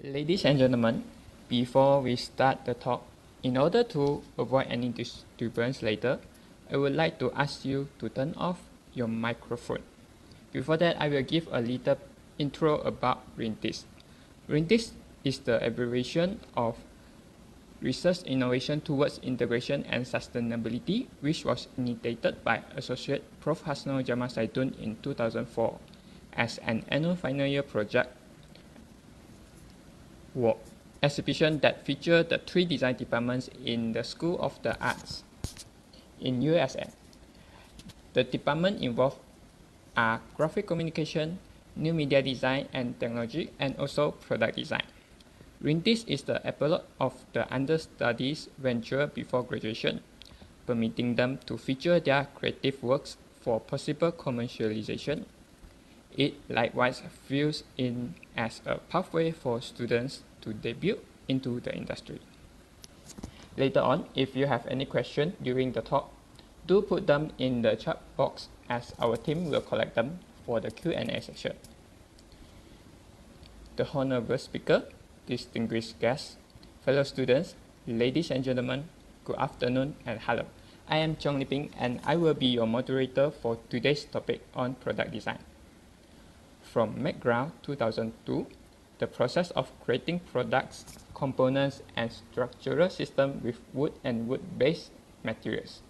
Ladies and gentlemen, before we start the talk, in order to avoid any disturbance later, I would like to ask you to turn off your microphone. Before that, I will give a little intro about RINTIS. RINTIS is the abbreviation of Research Innovation Towards Integration and Sustainability, which was initiated by Associate Prof. Hasno Jamal in 2004 as an annual final year project work exhibition that feature the three design departments in the School of the Arts in USF. The department involved are uh, graphic communication, new media design and technology, and also product design. Rindis is the epilogue of the understudies' venture before graduation, permitting them to feature their creative works for possible commercialization. It likewise fills in as a pathway for students to debut into the industry. Later on, if you have any question during the talk, do put them in the chat box as our team will collect them for the Q&A section. The honorable speaker, distinguished guests, fellow students, ladies and gentlemen, good afternoon and hello. I am Chong Liping and I will be your moderator for today's topic on product design from McGraw 2002, the process of creating products, components, and structural systems with wood and wood-based materials.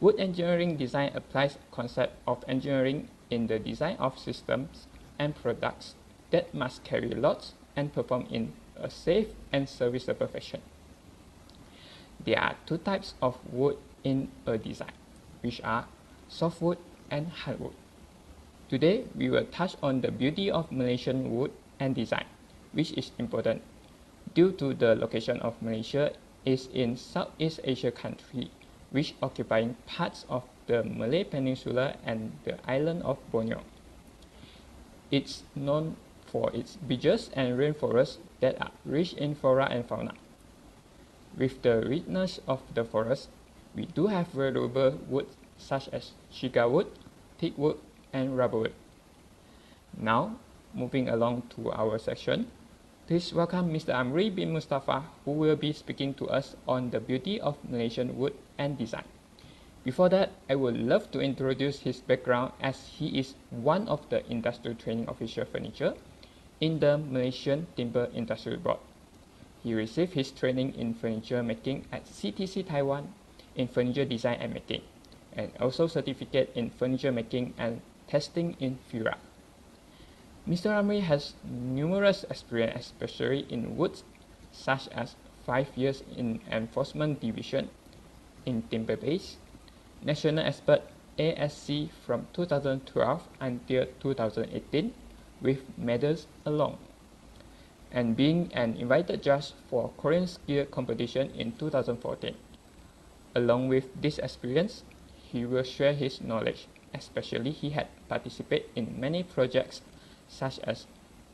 Wood engineering design applies concept of engineering in the design of systems and products that must carry loads and perform in a safe and serviceable fashion. There are two types of wood in a design, which are softwood and hardwood. Today, we will touch on the beauty of Malaysian wood and design, which is important due to the location of Malaysia is in Southeast Asia country, which occupying parts of the Malay Peninsula and the island of Borneo. It's known for its beaches and rainforests that are rich in flora and fauna. With the richness of the forest, we do have valuable woods such as chica wood, teak wood, and rubberwood. Now, moving along to our section, please welcome Mr. Amri bin Mustafa who will be speaking to us on the beauty of Malaysian wood and design. Before that, I would love to introduce his background as he is one of the industrial training official furniture in the Malaysian Timber Industry Board. He received his training in furniture making at CTC Taiwan in furniture design and making, and also certificate in furniture making and testing in Fira. Mr. Ramri has numerous experience, especially in woods, such as five years in Enforcement Division in Timber Base, National Expert ASC from 2012 until 2018 with medals along, and being an invited judge for Korean skill competition in 2014. Along with this experience, he will share his knowledge especially he had participated in many projects such as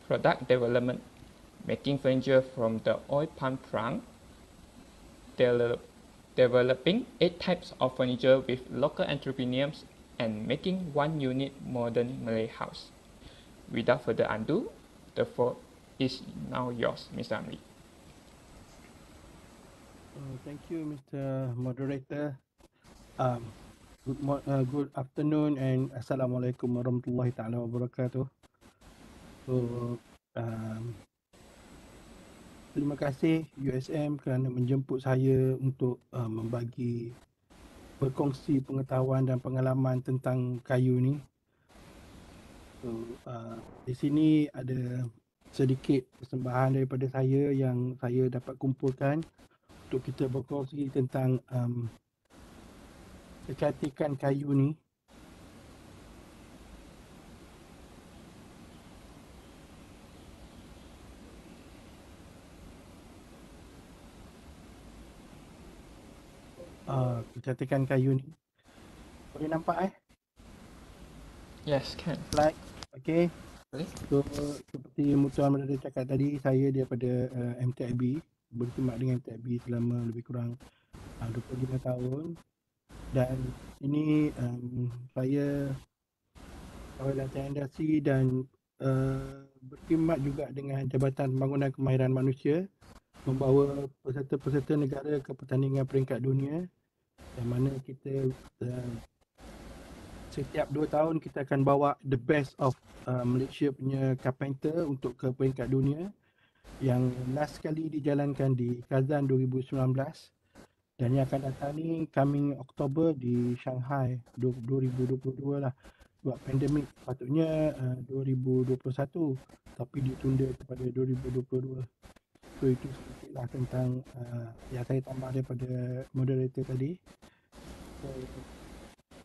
product development, making furniture from the oil palm trunk, de developing eight types of furniture with local entrepreneurs, and making one unit modern Malay house. Without further ado, the floor is now yours, Mr. Amri. Uh, thank you, Mr. Moderator. Um, good, morning, uh, good afternoon and assalamualaikum warahmatullahi taala wabarakatuh. So um, terima kasih USM kerana menjemput saya untuk uh, membagi berkongsi pengetahuan dan pengalaman tentang kayu ni. So uh, di sini ada sedikit persembahan daripada saya yang saya dapat kumpulkan untuk kita berkongsi tentang um, kecantikan kayu ni uh, kecantikan kayu ni boleh nampak eh yes can like okay So, seperti mutuan Merada cakap tadi, saya daripada uh, eh, MTIB, bertemak dengan MTIB selama lebih kurang ah, uh, 25 tahun dan ini um, saya kawalan tendasi dan uh, berkhidmat juga dengan Jabatan Pembangunan Kemahiran Manusia membawa peserta-peserta negara ke pertandingan peringkat dunia di mana kita uh, setiap dua tahun kita akan bawa the best of uh, Malaysia punya carpenter untuk ke peringkat dunia yang last kali dijalankan di Kazan 2019 dan yang akan datang ni coming Oktober di Shanghai 2022 lah buat pandemik patutnya uh, 2021 tapi ditunda kepada 2022 so itu sedikit lah tentang uh, yang saya tambah daripada moderator tadi so,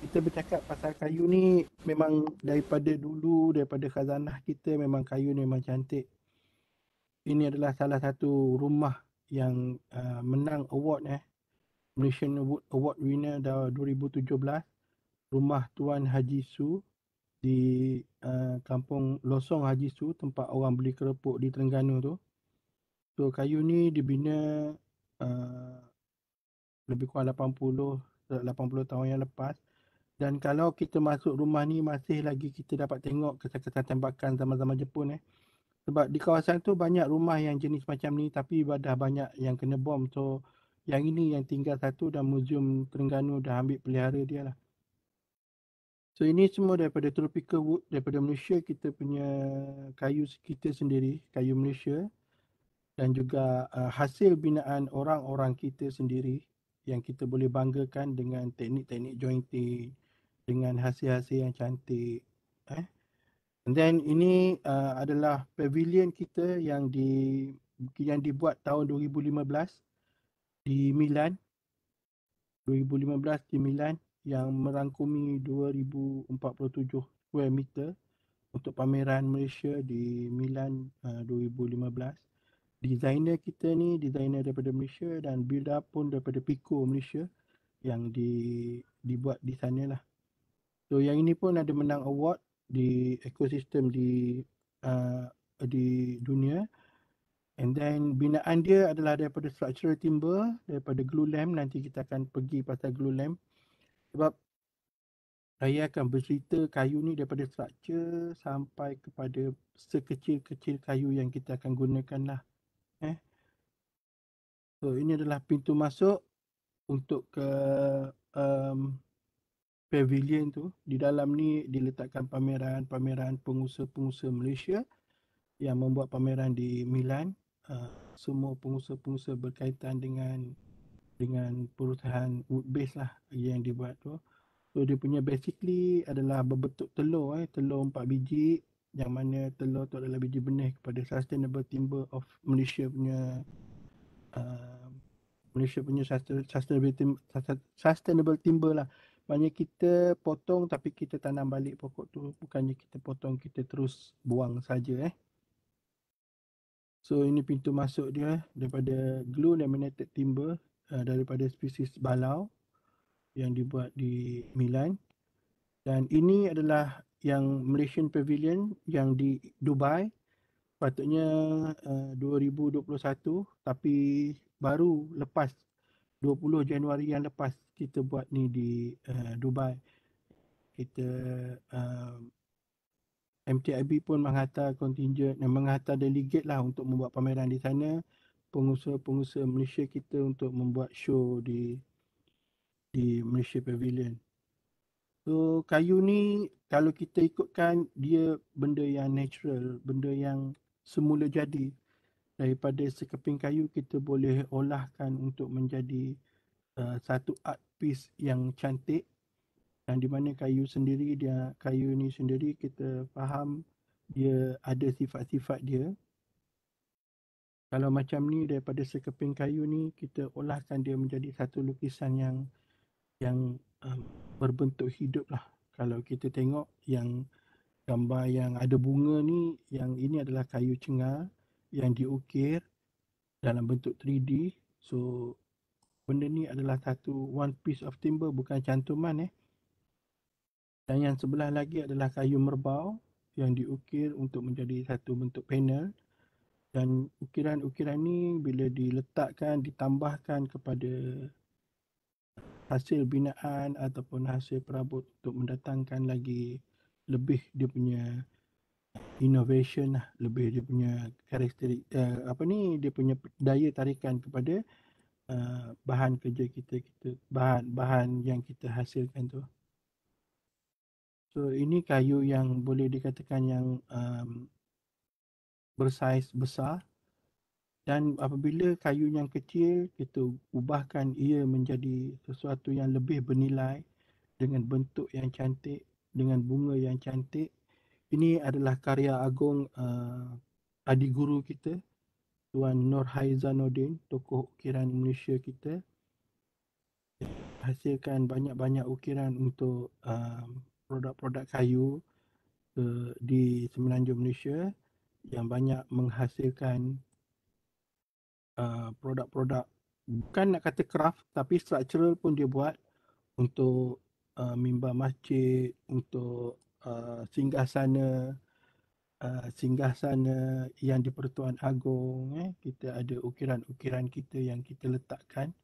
kita bercakap pasal kayu ni memang daripada dulu daripada khazanah kita memang kayu ni memang cantik ini adalah salah satu rumah yang uh, menang award eh Malaysian Award winner dah 2017 rumah Tuan Haji Su di uh, kampung Losong Haji Su tempat orang beli keropok di Terengganu tu so kayu ni dibina uh, lebih kurang 80 80 tahun yang lepas dan kalau kita masuk rumah ni masih lagi kita dapat tengok kesan-kesan tembakan zaman-zaman Jepun eh sebab di kawasan tu banyak rumah yang jenis macam ni tapi dah banyak yang kena bom so yang ini yang tinggal satu dan Museum Terengganu dah ambil pelihara dia lah. So ini semua daripada tropical wood daripada Malaysia kita punya kayu kita sendiri, kayu Malaysia dan juga uh, hasil binaan orang-orang kita sendiri yang kita boleh banggakan dengan teknik-teknik jointing dengan hasil-hasil yang cantik eh and then ini uh, adalah pavilion kita yang di yang dibuat tahun 2015 di Milan 2015 di Milan yang merangkumi 2047 square meter untuk pameran Malaysia di Milan uh, 2015 designer kita ni designer daripada Malaysia dan build up pun daripada Pico Malaysia yang di dibuat di sana lah so yang ini pun ada menang award di ekosistem di uh, di dunia And then binaan dia adalah daripada structural timber, daripada glue lamp. Nanti kita akan pergi pasal glue lamp. Sebab saya akan bercerita kayu ni daripada structure sampai kepada sekecil-kecil kayu yang kita akan gunakan lah. Eh? So ini adalah pintu masuk untuk ke um, pavilion tu. Di dalam ni diletakkan pameran-pameran pengusaha-pengusaha Malaysia yang membuat pameran di Milan uh, semua pengusaha-pengusaha berkaitan dengan dengan perusahaan wood base lah yang dibuat tu. So dia punya basically adalah berbentuk telur eh, telur empat biji yang mana telur tu adalah biji benih kepada sustainable timber of Malaysia punya uh, Malaysia punya sustainable timber, sustainable timber lah. Maknanya kita potong tapi kita tanam balik pokok tu bukannya kita potong kita terus buang saja eh. So ini pintu masuk dia daripada glue laminated timber uh, daripada spesies balau yang dibuat di Milan. Dan ini adalah yang Malaysian Pavilion yang di Dubai. Patutnya uh, 2021 tapi baru lepas 20 Januari yang lepas kita buat ni di uh, Dubai. Kita uh, MTIB pun menghantar kontingen yang eh, menghantar delegate lah untuk membuat pameran di sana pengusaha-pengusaha Malaysia kita untuk membuat show di di Malaysia Pavilion. So kayu ni kalau kita ikutkan dia benda yang natural, benda yang semula jadi. Daripada sekeping kayu kita boleh olahkan untuk menjadi uh, satu art piece yang cantik yang di mana kayu sendiri dia kayu ni sendiri kita faham dia ada sifat-sifat dia kalau macam ni daripada sekeping kayu ni kita olahkan dia menjadi satu lukisan yang yang um, berbentuk hidup lah kalau kita tengok yang gambar yang ada bunga ni yang ini adalah kayu cengah yang diukir dalam bentuk 3D so benda ni adalah satu one piece of timber bukan cantuman eh dan yang sebelah lagi adalah kayu merbau yang diukir untuk menjadi satu bentuk panel. Dan ukiran-ukiran ini bila diletakkan, ditambahkan kepada hasil binaan ataupun hasil perabot untuk mendatangkan lagi lebih dia punya innovation lah, lebih dia punya karakteristik, eh, apa ni, dia punya daya tarikan kepada uh, bahan kerja kita, kita bahan-bahan yang kita hasilkan tu. Uh, So ini kayu yang boleh dikatakan yang um, bersaiz besar dan apabila kayu yang kecil kita ubahkan ia menjadi sesuatu yang lebih bernilai dengan bentuk yang cantik dengan bunga yang cantik ini adalah karya agung uh, adi guru kita Tuan Nur Haizanuddin tokoh ukiran Malaysia kita hasilkan banyak-banyak ukiran untuk uh, produk-produk kayu uh, di Semenanjung Malaysia yang banyak menghasilkan uh, produk-produk bukan nak kata craft tapi structural pun dia buat untuk uh, mimbar masjid untuk uh, singgah sana uh, singgah sana yang di Pertuan Agong eh. kita ada ukiran-ukiran kita yang kita letakkan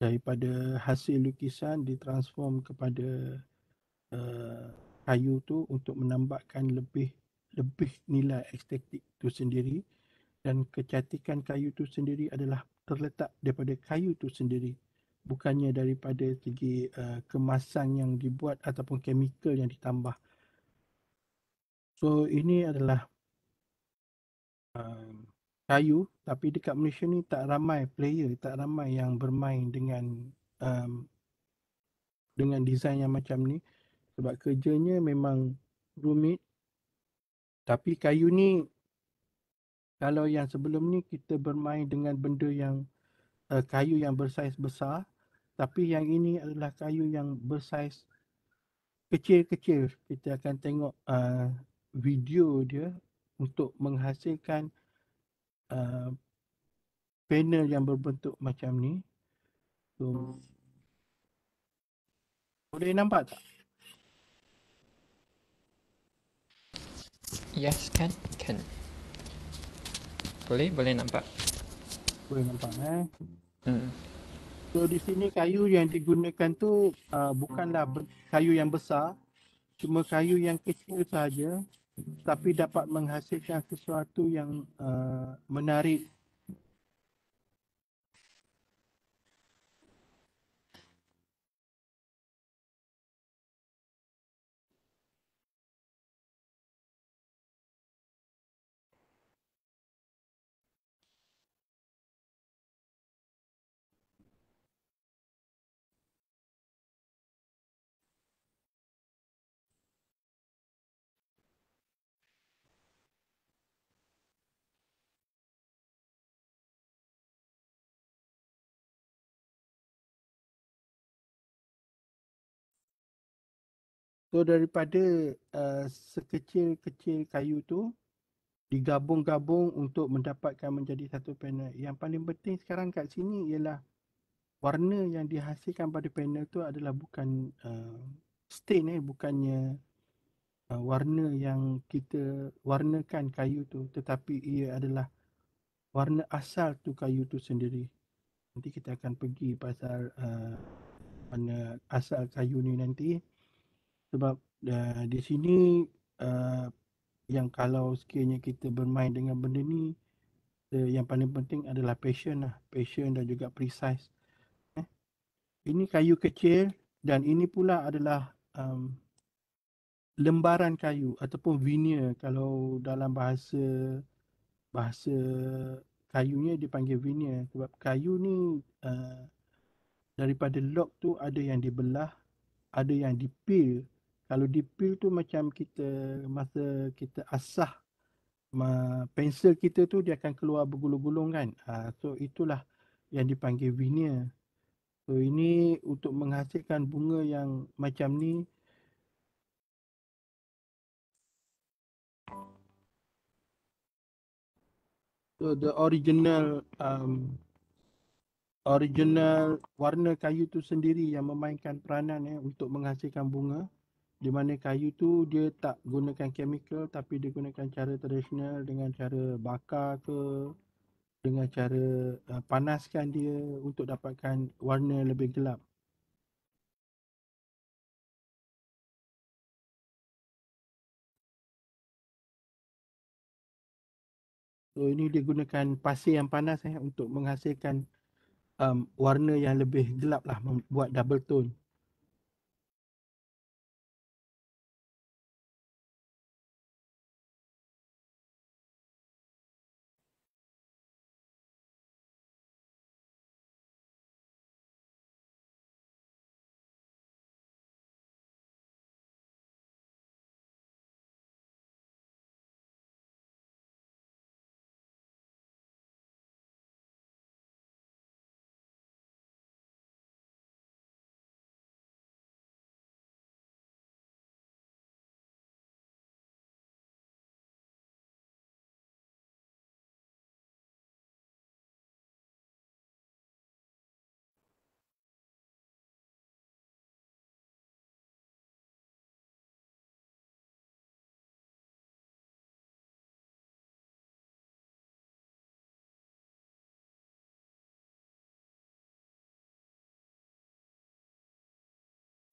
daripada hasil lukisan ditransform kepada kayu eh, tu untuk menambahkan lebih lebih nilai estetik tu sendiri dan kecantikan kayu tu sendiri adalah terletak daripada kayu tu sendiri bukannya daripada segi uh, kemasan yang dibuat ataupun kemikal yang ditambah so ini adalah uh, kayu tapi dekat Malaysia ni tak ramai player tak ramai yang bermain dengan um, dengan design yang macam ni sebab kerjanya memang rumit tapi kayu ni kalau yang sebelum ni kita bermain dengan benda yang uh, kayu yang bersaiz besar tapi yang ini adalah kayu yang bersaiz kecil-kecil kita akan tengok uh, video dia untuk menghasilkan uh, panel yang berbentuk macam ni so, boleh nampak tak? Yes, can. Can. Boleh, boleh nampak. Boleh nampak, eh. Hmm. So, di sini kayu yang digunakan tu uh, bukanlah kayu yang besar. Cuma kayu yang kecil saja, tapi dapat menghasilkan sesuatu yang uh, menarik So daripada uh, sekecil-kecil kayu tu digabung-gabung untuk mendapatkan menjadi satu panel. Yang paling penting sekarang kat sini ialah warna yang dihasilkan pada panel tu adalah bukan uh, stain eh bukannya uh, warna yang kita warnakan kayu tu tetapi ia adalah warna asal tu kayu tu sendiri. Nanti kita akan pergi pasal uh, warna asal kayu ni nanti sebab uh, di sini uh, yang kalau sekiranya kita bermain dengan benda ni uh, yang paling penting adalah passion lah passion dan juga precise eh? ini kayu kecil dan ini pula adalah um, lembaran kayu ataupun veneer kalau dalam bahasa bahasa kayunya dipanggil veneer sebab kayu ni uh, daripada log tu ada yang dibelah ada yang dipil kalau dipil tu macam kita masa kita asah pensel kita tu dia akan keluar bergulung-gulung kan uh, so itulah yang dipanggil veneer so ini untuk menghasilkan bunga yang macam ni So the original um, original warna kayu tu sendiri yang memainkan peranan eh, untuk menghasilkan bunga di mana kayu tu dia tak gunakan chemical tapi dia gunakan cara tradisional dengan cara bakar ke dengan cara uh, panaskan dia untuk dapatkan warna lebih gelap So ini dia gunakan pasir yang panas eh, untuk menghasilkan um, warna yang lebih gelap lah membuat double tone.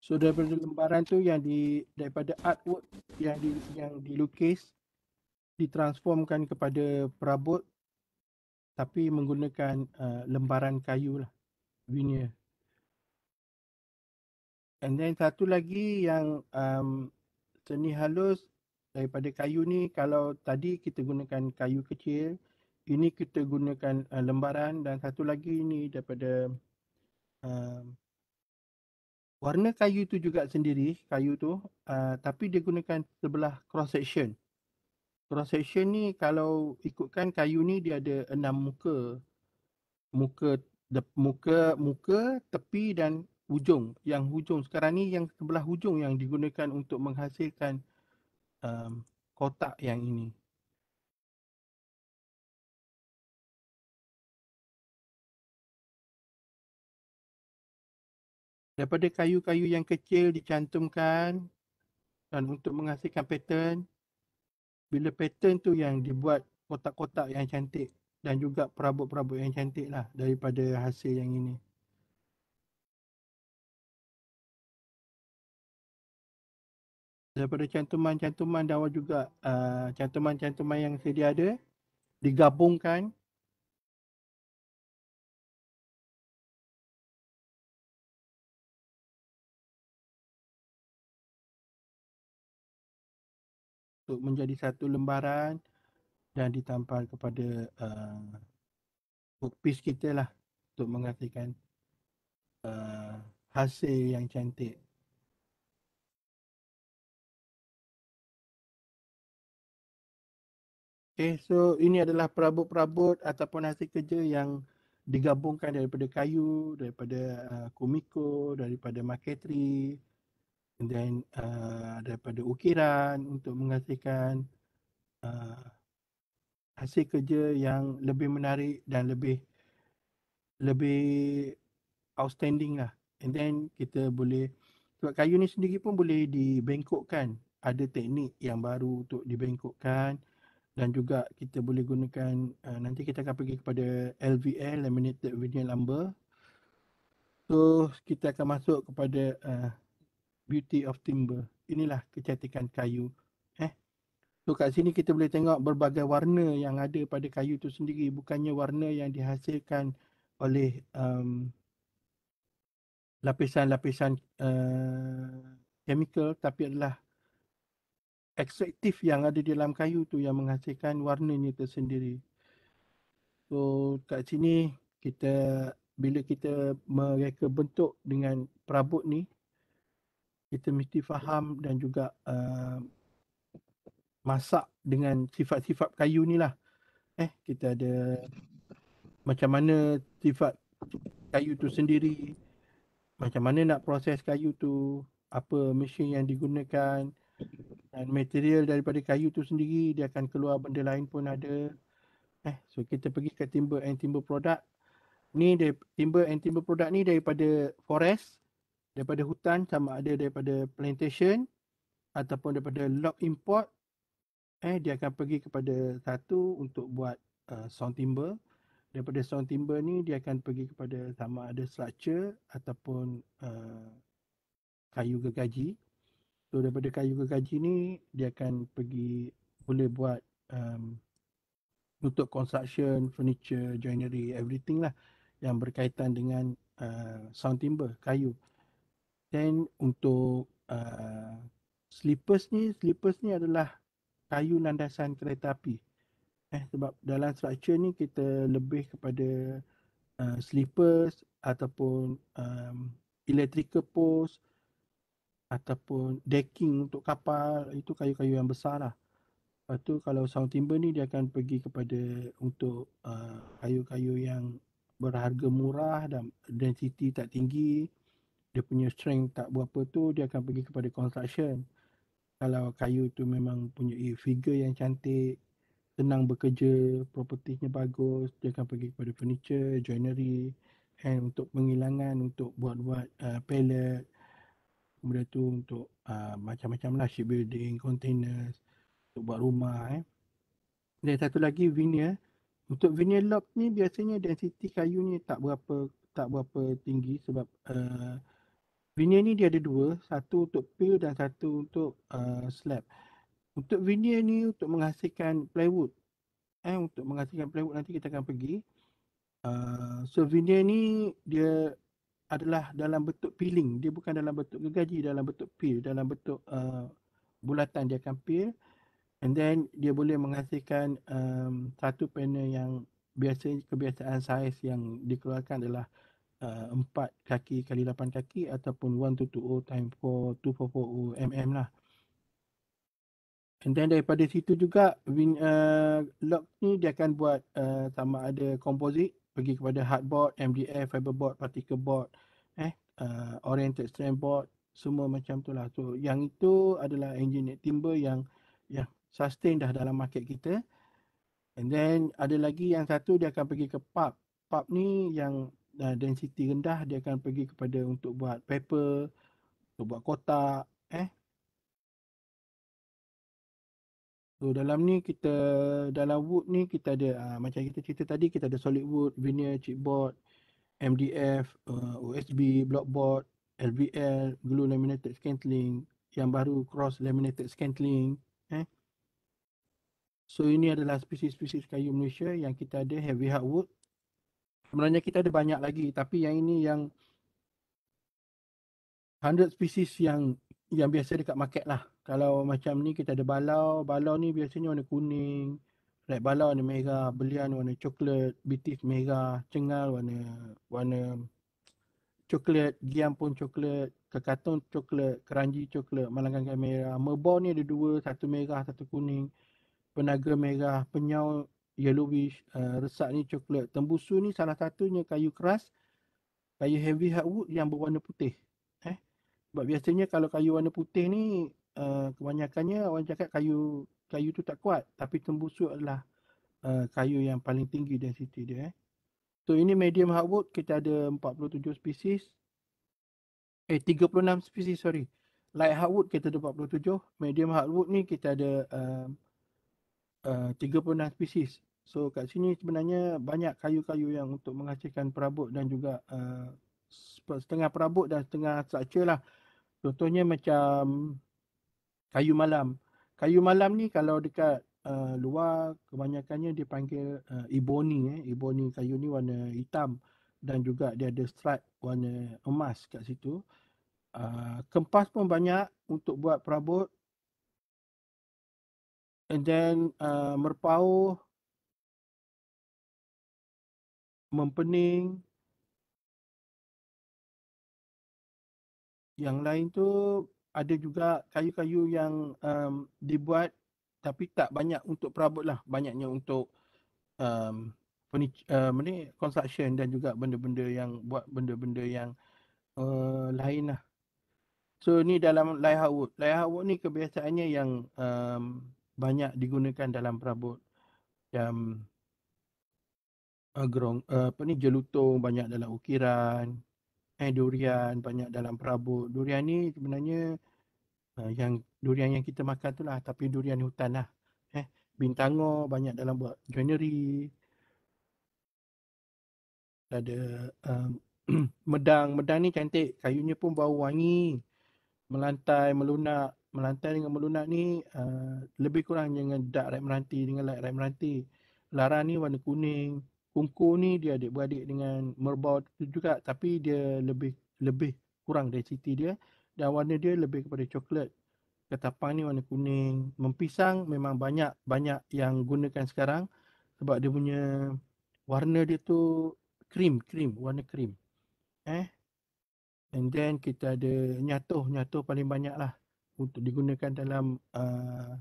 So daripada lembaran tu yang di daripada artwork yang di yang dilukis ditransformkan kepada perabot tapi menggunakan uh, lembaran kayu lah veneer. And then satu lagi yang um, seni halus daripada kayu ni kalau tadi kita gunakan kayu kecil ini kita gunakan uh, lembaran dan satu lagi ni daripada um, warna kayu tu juga sendiri kayu tu uh, tapi dia gunakan sebelah cross section cross section ni kalau ikutkan kayu ni dia ada enam muka muka de, muka muka tepi dan hujung yang hujung sekarang ni yang sebelah hujung yang digunakan untuk menghasilkan um, kotak yang ini Daripada kayu-kayu yang kecil dicantumkan dan untuk menghasilkan pattern. Bila pattern tu yang dibuat kotak-kotak yang cantik dan juga perabot-perabot yang cantik lah daripada hasil yang ini. Daripada cantuman-cantuman dan juga ah, cantuman-cantuman uh, yang sedia ada digabungkan untuk menjadi satu lembaran dan ditampal kepada uh, eh, bookpiece kita lah untuk menghasilkan uh, hasil yang cantik. Okay, so ini adalah perabot-perabot ataupun hasil kerja yang digabungkan daripada kayu, daripada uh, kumiko, daripada marketri, Then uh, daripada ukiran untuk menghasilkan uh, hasil kerja yang lebih menarik dan lebih lebih outstanding lah. And then kita boleh sebab kayu ni sendiri pun boleh dibengkokkan. Ada teknik yang baru untuk dibengkokkan dan juga kita boleh gunakan uh, nanti kita akan pergi kepada LVL laminated vinyl lumber. So kita akan masuk kepada uh, beauty of timber. Inilah kecantikan kayu. Eh. So kat sini kita boleh tengok berbagai warna yang ada pada kayu tu sendiri. Bukannya warna yang dihasilkan oleh um, lapisan-lapisan uh, chemical tapi adalah ekstraktif yang ada di dalam kayu tu yang menghasilkan warnanya tersendiri. So kat sini kita bila kita mereka bentuk dengan perabot ni kita mesti faham dan juga uh, masak dengan sifat-sifat kayu ni lah. Eh, kita ada macam mana sifat kayu tu sendiri, macam mana nak proses kayu tu, apa mesin yang digunakan dan material daripada kayu tu sendiri dia akan keluar benda lain pun ada. Eh, so kita pergi ke timber and timber product. Ni dari timber and timber product ni daripada forest daripada hutan sama ada daripada plantation ataupun daripada log import eh dia akan pergi kepada satu untuk buat uh, sound timber daripada sound timber ni dia akan pergi kepada sama ada structure ataupun uh, kayu gergaji so daripada kayu gergaji ni dia akan pergi boleh buat um, untuk construction furniture joinery everything lah yang berkaitan dengan uh, sound timber kayu Then untuk uh, slippers ni, sleepers ni adalah kayu landasan kereta api. Eh, sebab dalam structure ni kita lebih kepada uh, slippers ataupun um, electrical post ataupun decking untuk kapal itu kayu-kayu yang besar lah. Lepas tu kalau sound timber ni dia akan pergi kepada untuk uh, kayu-kayu yang berharga murah dan density tak tinggi dia punya strength tak berapa tu dia akan pergi kepada construction kalau kayu tu memang punya eh, figure yang cantik tenang bekerja propertinya bagus dia akan pergi kepada furniture joinery and untuk pengilangan untuk buat-buat uh, pallet kemudian tu untuk uh, macam-macam lah building, containers untuk buat rumah eh dan satu lagi veneer untuk veneer lock ni biasanya density kayu ni tak berapa tak berapa tinggi sebab uh, veneer ni dia ada dua, satu untuk peel dan satu untuk uh, slab. Untuk veneer ni untuk menghasilkan plywood. Eh untuk menghasilkan plywood nanti kita akan pergi. Uh, so veneer ni dia adalah dalam bentuk peeling, dia bukan dalam bentuk gergaji, dalam bentuk peel, dalam bentuk uh, bulatan dia akan peel and then dia boleh menghasilkan um, satu panel yang biasa kebiasaan saiz yang dikeluarkan adalah Uh, empat uh, kaki kali lapan kaki ataupun 1220 times 4240 mm lah. And then daripada situ juga win, uh, lock ni dia akan buat uh, sama ada composite pergi kepada hardboard, MDF, fiberboard, particle board, eh, uh, oriented strand board, semua macam tu lah. So yang itu adalah engineered timber yang yang sustain dah dalam market kita. And then ada lagi yang satu dia akan pergi ke pub. Pub ni yang uh, density rendah dia akan pergi kepada untuk buat paper untuk buat kotak eh so dalam ni kita dalam wood ni kita ada uh, macam kita cerita tadi kita ada solid wood veneer chipboard MDF uh, eh, USB blockboard LVL glue laminated scantling yang baru cross laminated scantling eh so ini adalah spesies-spesies kayu Malaysia yang kita ada heavy hardwood Sebenarnya kita ada banyak lagi tapi yang ini yang 100 species yang yang biasa dekat market lah. Kalau macam ni kita ada balau. Balau ni biasanya warna kuning. Red balau warna merah. Belian warna coklat. Bitis merah. Cengal warna warna coklat. Giam pun coklat. Kekatung coklat. Keranji coklat. Malangkan kamera, Merbau ni ada dua. Satu merah, satu kuning. Penaga merah. Penyau yellowish, uh, resak ni coklat. Tembusu ni salah satunya kayu keras, kayu heavy hardwood yang berwarna putih. Eh? Sebab biasanya kalau kayu warna putih ni, uh, kebanyakannya orang cakap kayu kayu tu tak kuat. Tapi tembusu adalah uh, kayu yang paling tinggi density dia. Eh? So ini medium hardwood, kita ada 47 species. Eh, 36 species, sorry. Light hardwood kita ada 47. Medium hardwood ni kita ada uh, uh, 36 species. So kat sini sebenarnya banyak kayu-kayu yang untuk menghasilkan perabot dan juga uh, setengah perabot dan setengah structure lah. Contohnya macam kayu malam. Kayu malam ni kalau dekat uh, luar kebanyakannya dipanggil uh, ebony. Eh. Ebony kayu ni warna hitam dan juga dia ada stripe warna emas kat situ. Uh, kempas pun banyak untuk buat perabot And then uh, merpau, mempening. Yang lain tu ada juga kayu-kayu yang um, dibuat tapi tak banyak untuk perabot lah. Banyaknya untuk um, penic- uh, um, ni, construction dan juga benda-benda yang buat benda-benda yang uh, lain lah. So ni dalam layar wood. Layar wood ni kebiasaannya yang um, banyak digunakan dalam perabot yang agrong eh, uh, eh, apa ni jelutong banyak dalam ukiran eh durian banyak dalam perabot durian ni sebenarnya uh, yang durian yang kita makan tu lah tapi durian hutan lah eh bintango banyak dalam buat joinery ada um, medang medang ni cantik kayunya pun bau wangi melantai melunak melantai dengan melunak ni uh, lebih kurang dengan dark red meranti dengan light red meranti. Lara ni warna kuning, kungku ni dia adik-beradik dengan merbau tu juga tapi dia lebih lebih kurang density dia dan warna dia lebih kepada coklat. Ketapang ni warna kuning. Mempisang memang banyak-banyak yang gunakan sekarang sebab dia punya warna dia tu krim, krim, warna krim. Eh? And then kita ada nyatuh-nyatuh paling banyak lah untuk digunakan dalam uh,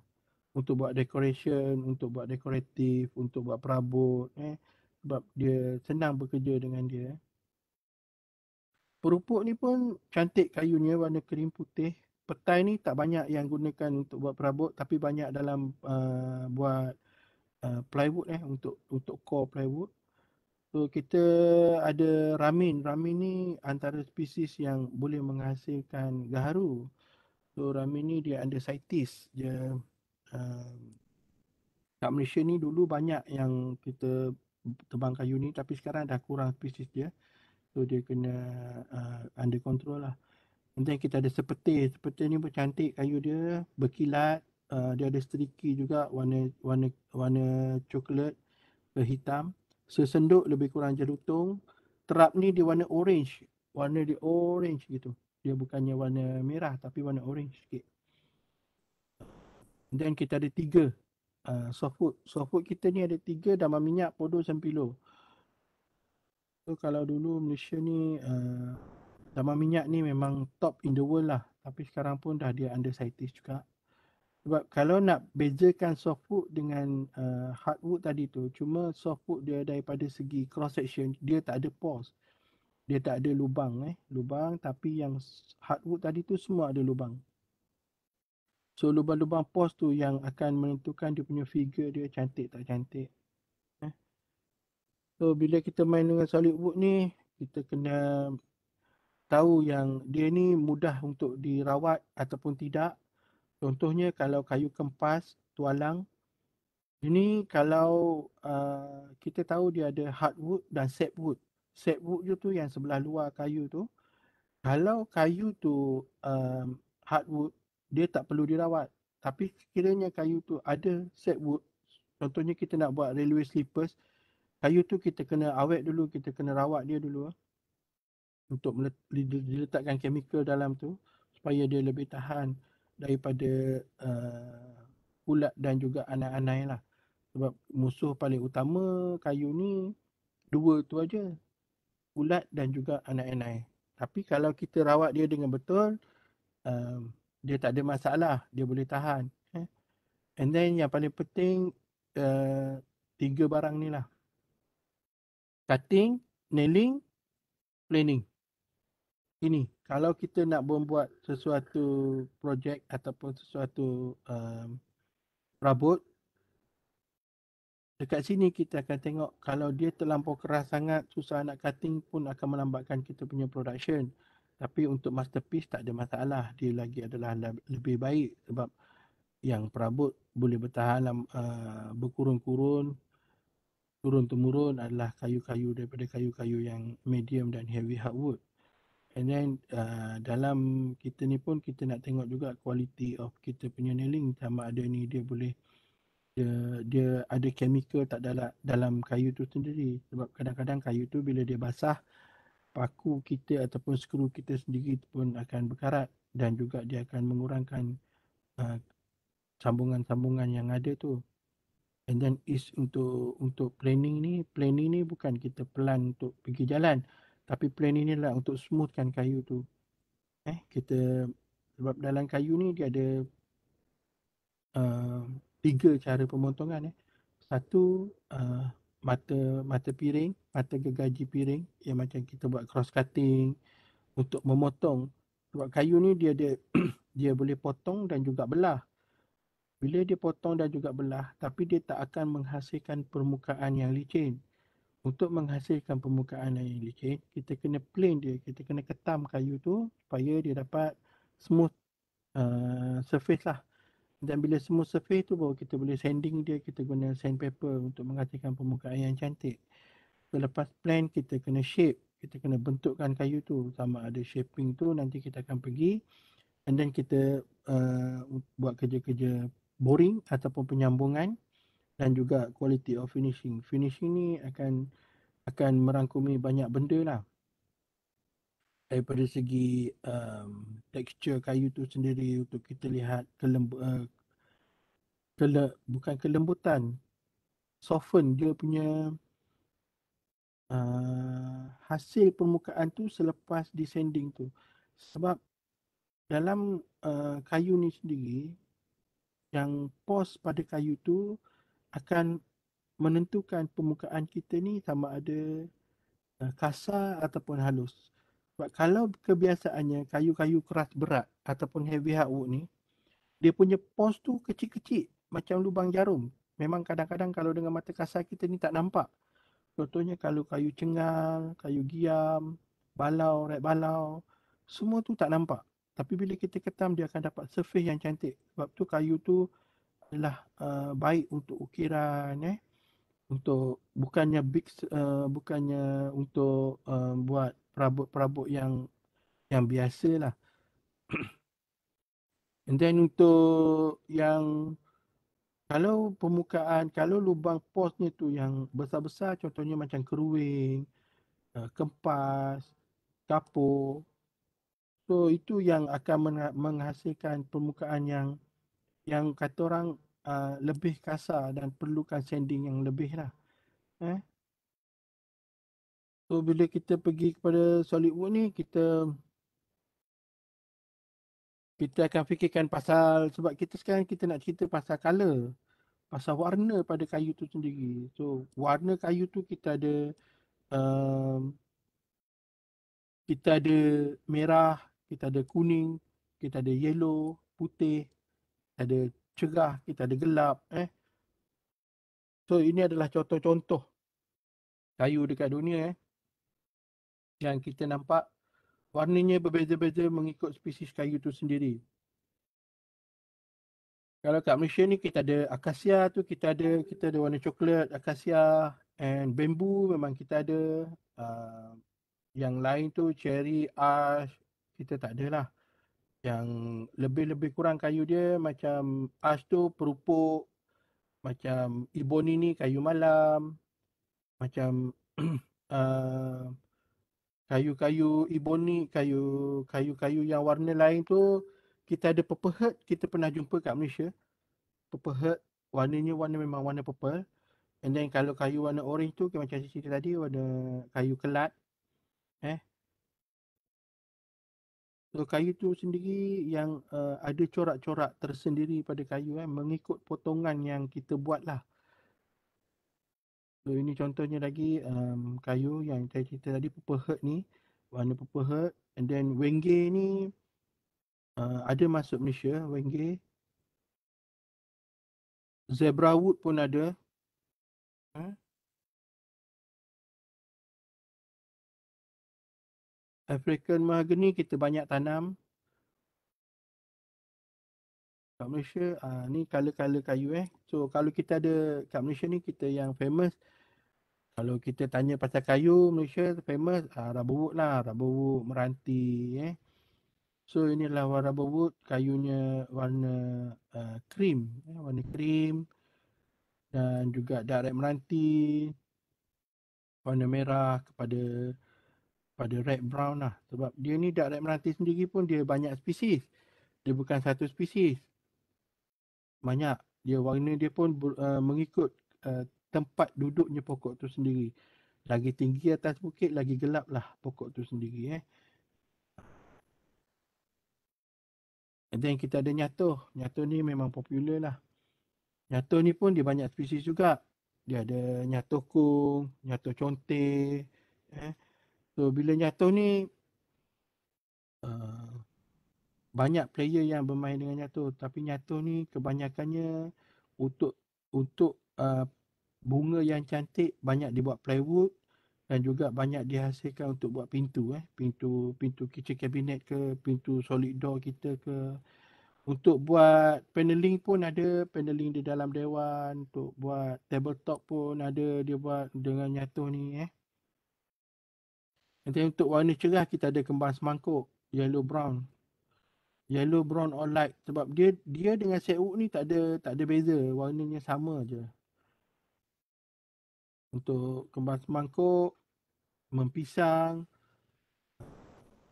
untuk buat decoration, untuk buat dekoratif, untuk buat perabot eh sebab dia senang bekerja dengan dia. Perupuk ni pun cantik kayunya warna krim putih. Petai ni tak banyak yang gunakan untuk buat perabot tapi banyak dalam uh, buat uh, plywood eh untuk untuk core plywood. So kita ada ramin. Ramin ni antara spesies yang boleh menghasilkan gaharu. So Rami ni dia undersitis. Dia uh, kat Malaysia ni dulu banyak yang kita terbang kayu ni tapi sekarang dah kurang spesies dia. So dia kena uh, under control lah. Kemudian kita ada sepetir. Sepetir ni bercantik kayu dia. Berkilat. Uh, dia ada streaky juga warna warna warna coklat ke hitam. Sesenduk lebih kurang jelutung. Terap ni dia warna orange. Warna dia orange gitu dia bukannya warna merah tapi warna orange sikit. Dan kita ada tiga uh, soft food. Soft food kita ni ada tiga damar minyak, podo, sempilo. So kalau dulu Malaysia ni uh, ah, damar minyak ni memang top in the world lah. Tapi sekarang pun dah dia under scientist juga. Sebab kalau nak bezakan soft wood dengan uh, ah, hardwood tadi tu, cuma soft wood dia daripada segi cross section, dia tak ada pause dia tak ada lubang eh lubang tapi yang hardwood tadi tu semua ada lubang so lubang-lubang pos tu yang akan menentukan dia punya figure dia cantik tak cantik eh? so bila kita main dengan solid wood ni kita kena tahu yang dia ni mudah untuk dirawat ataupun tidak contohnya kalau kayu kempas tualang ini kalau uh, kita tahu dia ada hardwood dan sapwood setwood you tu yang sebelah luar kayu tu kalau kayu tu um, hardwood dia tak perlu dirawat tapi kiranya kayu tu ada setwood contohnya kita nak buat railway sleepers kayu tu kita kena awet dulu kita kena rawat dia dulu ah, untuk diletakkan kemikal dalam tu supaya dia lebih tahan daripada uh, ulat dan juga anak-anak lah sebab musuh paling utama kayu ni dua tu aja ulat dan juga anak enai. Tapi kalau kita rawat dia dengan betul, um, dia tak ada masalah, dia boleh tahan. Eh? And then yang paling penting, uh, tiga barang ni lah. Cutting, nailing, planning. Ini, kalau kita nak membuat sesuatu projek ataupun sesuatu um, rabot, Dekat sini kita akan tengok kalau dia terlampau keras sangat susah nak cutting pun akan melambatkan kita punya production. Tapi untuk masterpiece tak ada masalah. Dia lagi adalah lebih baik sebab yang perabot boleh bertahan dalam uh, eh, berkurun-kurun turun-temurun adalah kayu-kayu daripada kayu-kayu yang medium dan heavy hardwood. And then uh, dalam kita ni pun kita nak tengok juga quality of kita punya nailing sama ada ni dia boleh dia dia ada chemical tak dalam dalam kayu tu sendiri sebab kadang-kadang kayu tu bila dia basah paku kita ataupun skru kita sendiri pun akan berkarat dan juga dia akan mengurangkan uh, sambungan-sambungan yang ada tu and then is untuk untuk planning ni planning ni bukan kita plan untuk pergi jalan tapi planning ini lah untuk smoothkan kayu tu eh kita sebab dalam kayu ni dia ada uh, tiga cara pemotongan ya. Satu uh, mata mata piring, mata gergaji piring yang macam kita buat cross cutting untuk memotong. Sebab kayu ni dia dia dia boleh potong dan juga belah. Bila dia potong dan juga belah, tapi dia tak akan menghasilkan permukaan yang licin. Untuk menghasilkan permukaan yang licin, kita kena plane dia. Kita kena ketam kayu tu supaya dia dapat smooth uh, surface lah dan bila semua survey tu baru kita boleh sanding dia kita guna sandpaper untuk menghasilkan permukaan yang cantik selepas plan kita kena shape kita kena bentukkan kayu tu sama ada shaping tu nanti kita akan pergi and then kita uh, buat kerja-kerja boring ataupun penyambungan dan juga quality of finishing finishing ni akan akan merangkumi banyak benda lah daripada segi um, tekstur kayu tu sendiri untuk kita lihat kelemb uh, kele bukan kelembutan soften dia punya uh, hasil permukaan tu selepas descending tu sebab dalam uh, kayu ni sendiri yang pos pada kayu tu akan menentukan permukaan kita ni sama ada uh, kasar ataupun halus sebab kalau kebiasaannya kayu-kayu keras berat ataupun heavy hardwood ni, dia punya pos tu kecil-kecil macam lubang jarum. Memang kadang-kadang kalau dengan mata kasar kita ni tak nampak. Contohnya kalau kayu cengal, kayu giam, balau, red balau, semua tu tak nampak. Tapi bila kita ketam dia akan dapat surface yang cantik. Sebab tu kayu tu adalah uh, baik untuk ukiran eh. Untuk bukannya big uh, bukannya untuk uh, buat perabot-perabot yang yang biasa lah. And then untuk yang kalau permukaan, kalau lubang posnya tu yang besar-besar contohnya macam keruing, eh, kempas, kapur. So itu yang akan menghasilkan permukaan yang yang kata orang uh, lebih kasar dan perlukan sanding yang lebih lah. Eh? So bila kita pergi kepada solid wood ni kita kita akan fikirkan pasal sebab kita sekarang kita nak cerita pasal color pasal warna pada kayu tu sendiri. So warna kayu tu kita ada um, kita ada merah, kita ada kuning, kita ada yellow, putih, kita ada cerah, kita ada gelap eh. So ini adalah contoh-contoh kayu dekat dunia eh yang kita nampak warnanya berbeza-beza mengikut spesies kayu tu sendiri. Kalau kat Malaysia ni kita ada akasia tu, kita ada kita ada warna coklat, akasia and bambu memang kita ada. Uh, yang lain tu cherry, ash, kita tak ada lah. Yang lebih-lebih kurang kayu dia macam ash tu perupuk, macam ebony ni kayu malam, macam uh, kayu-kayu ebony, kayu kayu-kayu yang warna lain tu kita ada purple heart, kita pernah jumpa kat Malaysia. Purple heart warnanya warna memang warna purple. And then kalau kayu warna orange tu macam sisi tadi warna kayu kelat. Eh. So kayu tu sendiri yang uh, ada corak-corak tersendiri pada kayu eh mengikut potongan yang kita buat lah. So ini contohnya lagi um, kayu yang saya cerita tadi purple heart ni warna purple heart and then wenge ni uh, ada masuk Malaysia wenge zebra wood pun ada huh? Hmm? African mahogany kita banyak tanam kat Malaysia uh, ni color-color kayu eh so kalau kita ada kat Malaysia ni kita yang famous kalau kita tanya pasal kayu Malaysia famous uh, ah, rubberwood lah rubberwood meranti eh so inilah warna rubberwood kayunya warna uh, cream eh? warna cream dan juga direct meranti warna merah kepada pada red brown lah sebab dia ni direct meranti sendiri pun dia banyak spesies dia bukan satu spesies banyak dia warna dia pun uh, mengikut uh, tempat duduknya pokok tu sendiri. Lagi tinggi atas bukit, lagi gelap lah pokok tu sendiri. Eh. And then kita ada nyatuh. Nyatuh ni memang popular lah. Nyatuh ni pun dia banyak spesies juga. Dia ada nyatuh kung, nyatuh conteh. Eh. So bila nyatuh ni, uh, banyak player yang bermain dengan nyatuh. Tapi nyatuh ni kebanyakannya untuk untuk uh, bunga yang cantik banyak dibuat plywood dan juga banyak dihasilkan untuk buat pintu eh pintu pintu kitchen cabinet ke pintu solid door kita ke untuk buat paneling pun ada paneling di dalam dewan untuk buat table top pun ada dia buat dengan nyatuh ni eh Nanti untuk warna cerah kita ada kembang semangkuk yellow brown yellow brown or light sebab dia dia dengan set wood ni tak ada tak ada beza warnanya sama je untuk kembang semangkuk, mempisang,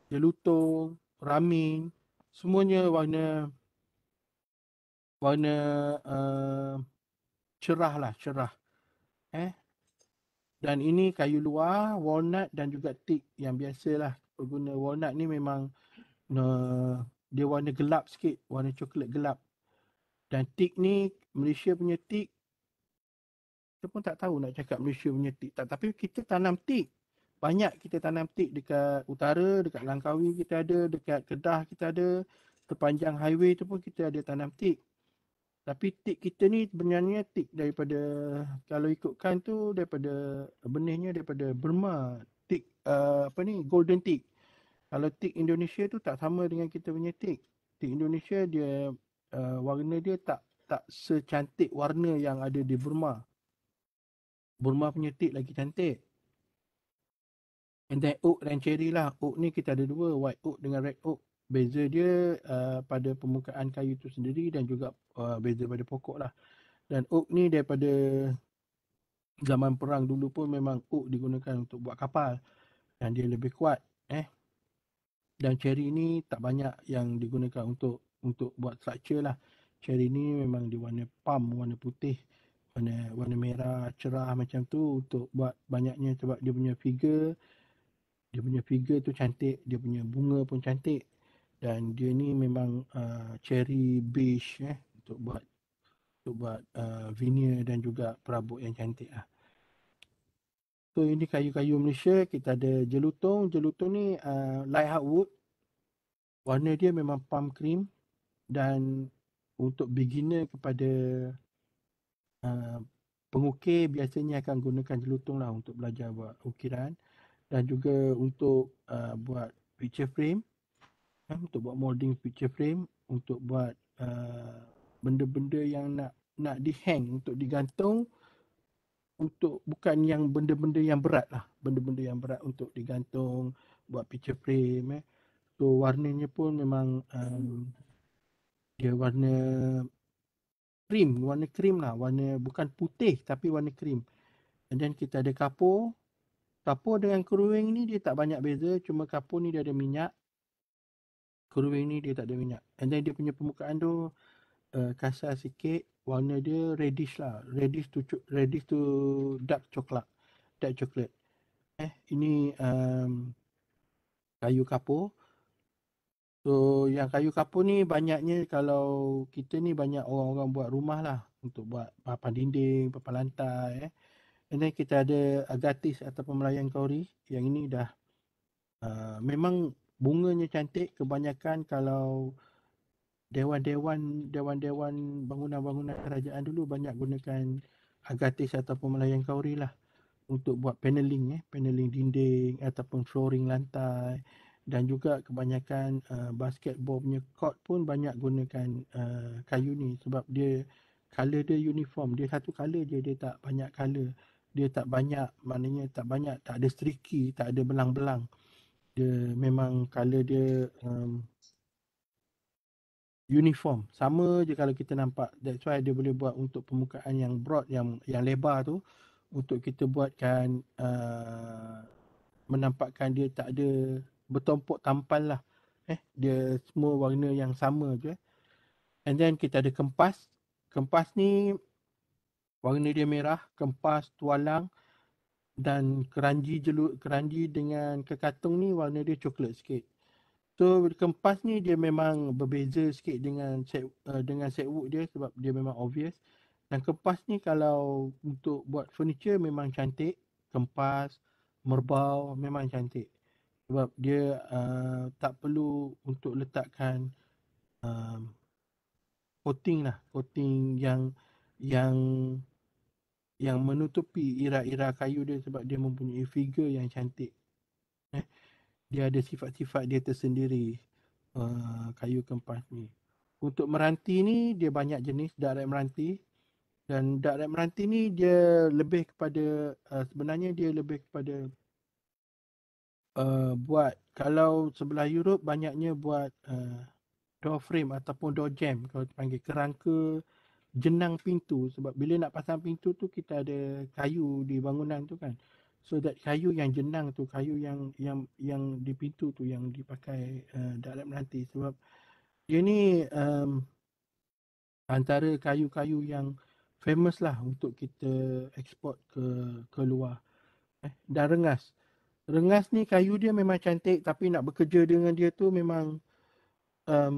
jelutong, raming, semuanya warna warna uh, cerah lah, cerah. Eh? Dan ini kayu luar, walnut dan juga tik yang biasa lah. guna walnut ni memang uh, dia warna gelap sikit, warna coklat gelap. Dan tik ni, Malaysia punya tik kita pun tak tahu nak cakap Malaysia punya tik tak. Tapi kita tanam tik. Banyak kita tanam tik dekat utara, dekat Langkawi kita ada, dekat Kedah kita ada. Terpanjang highway tu pun kita ada tanam tik. Tapi tik kita ni sebenarnya tik daripada, kalau ikutkan tu daripada benihnya daripada Burma. Tik, uh, apa ni, golden tik. Kalau tik Indonesia tu tak sama dengan kita punya tik. Tik Indonesia dia, uh, warna dia tak tak secantik warna yang ada di Burma. Burma punya teak lagi cantik. And then oak dan cherry lah. Oak ni kita ada dua. White oak dengan red oak. Beza dia uh, pada permukaan kayu tu sendiri dan juga uh, beza pada pokok lah. Dan oak ni daripada zaman perang dulu pun memang oak digunakan untuk buat kapal. Dan dia lebih kuat. eh. Dan cherry ni tak banyak yang digunakan untuk untuk buat structure lah. Cherry ni memang di warna palm, warna putih warna warna merah cerah macam tu untuk buat banyaknya sebab dia punya figure dia punya figure tu cantik dia punya bunga pun cantik dan dia ni memang uh, cherry beige eh untuk buat untuk buat uh, veneer dan juga perabot yang cantik lah. So ini kayu-kayu Malaysia kita ada jelutong jelutong ni uh, light hardwood warna dia memang palm cream dan untuk beginner kepada uh, ah, pengukir biasanya akan gunakan jelutong lah untuk belajar buat ukiran dan juga untuk uh, buat picture frame eh, untuk buat molding picture frame untuk buat uh, benda-benda yang nak nak dihang untuk digantung untuk bukan yang benda-benda yang berat lah benda-benda yang berat untuk digantung buat picture frame eh. so warnanya pun memang um, dia warna Krim, warna krim lah, warna bukan putih tapi warna krim. And then kita ada kapur. Kapur dengan kerwing ni dia tak banyak beza, cuma kapur ni dia ada minyak. Kerwing ni dia tak ada minyak. And then dia punya permukaan tu uh, kasar sikit, warna dia reddish lah. Reddish tu reddish tu dark coklat. Dark coklat. Eh, ini um, kayu kapur. So yang kayu kapur ni banyaknya kalau kita ni banyak orang-orang buat rumah lah untuk buat papan dinding, papan lantai eh. And kita ada agatis ataupun melayang kauri yang ini dah uh, memang bunganya cantik kebanyakan kalau dewan-dewan dewan-dewan bangunan-bangunan kerajaan dulu banyak gunakan agatis ataupun melayang kauri lah untuk buat paneling eh paneling dinding ataupun flooring lantai dan juga kebanyakan uh, basketball punya court pun banyak gunakan uh, kayu ni sebab dia color dia uniform dia satu color je dia tak banyak color dia tak banyak maknanya tak banyak tak ada streaky tak ada belang-belang dia memang color dia um, uniform sama je kalau kita nampak that's why dia boleh buat untuk permukaan yang broad yang yang lebar tu untuk kita buatkan uh, menampakkan dia tak ada bertumpuk tampal lah. Eh, dia semua warna yang sama je. Eh. And then kita ada kempas. Kempas ni warna dia merah. Kempas, tualang dan keranji jelut keranji dengan kekatung ni warna dia coklat sikit. So kempas ni dia memang berbeza sikit dengan set, uh, dengan set wood dia sebab dia memang obvious. Dan kempas ni kalau untuk buat furniture memang cantik. Kempas, merbau memang cantik sebab dia uh, tak perlu untuk letakkan um, coating lah coating yang yang yang menutupi ira-ira kayu dia sebab dia mempunyai figure yang cantik eh, dia ada sifat-sifat dia tersendiri uh, kayu kempas ni untuk meranti ni dia banyak jenis direct meranti dan direct meranti ni dia lebih kepada uh, sebenarnya dia lebih kepada Eh, buat kalau sebelah Europe banyaknya buat uh, door frame ataupun door jam kalau panggil kerangka jenang pintu sebab bila nak pasang pintu tu kita ada kayu di bangunan tu kan so that kayu yang jenang tu kayu yang yang yang di pintu tu yang dipakai uh, dalam nanti sebab dia ni um, antara kayu-kayu yang famous lah untuk kita ekspor ke ke luar eh, dan rengas Rengas ni kayu dia memang cantik tapi nak bekerja dengan dia tu memang um,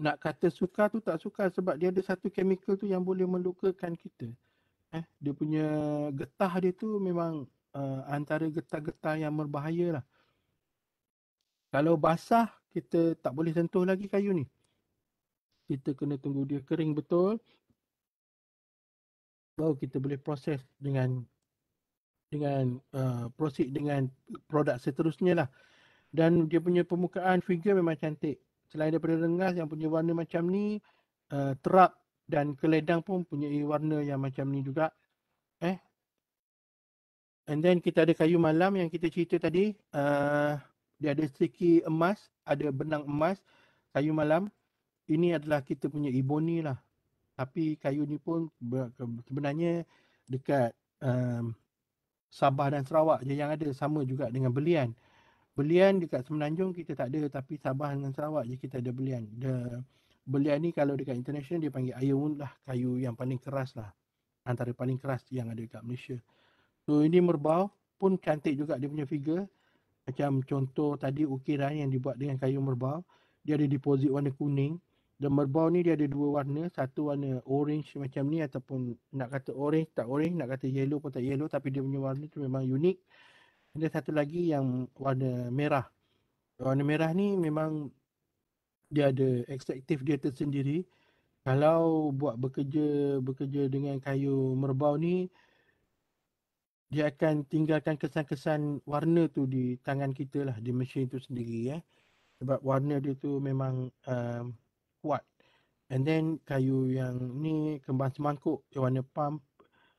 nak kata suka tu tak suka sebab dia ada satu chemical tu yang boleh melukakan kita. Eh, dia punya getah dia tu memang uh, antara getah-getah yang berbahaya lah. Kalau basah, kita tak boleh sentuh lagi kayu ni. Kita kena tunggu dia kering betul. Baru kita boleh proses dengan dengan uh, proceed dengan produk seterusnya lah. Dan dia punya permukaan figure memang cantik. Selain daripada rengas yang punya warna macam ni, uh, terap dan keledang pun punya warna yang macam ni juga. Eh. And then kita ada kayu malam yang kita cerita tadi. Uh, dia ada striki emas, ada benang emas, kayu malam. Ini adalah kita punya ebony lah. Tapi kayu ni pun sebenarnya dekat um, Sabah dan Sarawak je yang ada sama juga dengan belian. Belian dekat Semenanjung kita tak ada tapi Sabah dan Sarawak je kita ada belian. The belian ni kalau dekat international dia panggil ironwood lah, kayu yang paling keras lah. Antara paling keras yang ada dekat Malaysia. So ini merbau pun cantik juga dia punya figure. Macam contoh tadi ukiran yang dibuat dengan kayu merbau. Dia ada deposit warna kuning. The merbau ni dia ada dua warna. Satu warna orange macam ni ataupun nak kata orange tak orange, nak kata yellow pun tak yellow tapi dia punya warna tu memang unik. Ada satu lagi yang warna merah. Warna merah ni memang dia ada extractive dia tersendiri. Kalau buat bekerja bekerja dengan kayu merbau ni dia akan tinggalkan kesan-kesan warna tu di tangan kita lah di mesin tu sendiri ya. Eh. Sebab warna dia tu memang um, kuat and then kayu yang ni kembang semangkuk yang warna pump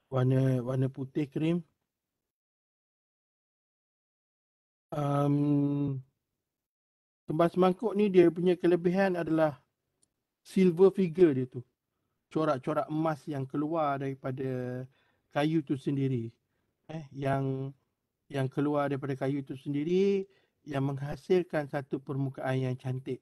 warna warna putih krim um, kembang semangkuk ni dia punya kelebihan adalah silver figure dia tu corak-corak emas yang keluar daripada kayu tu sendiri eh yang yang keluar daripada kayu tu sendiri yang menghasilkan satu permukaan yang cantik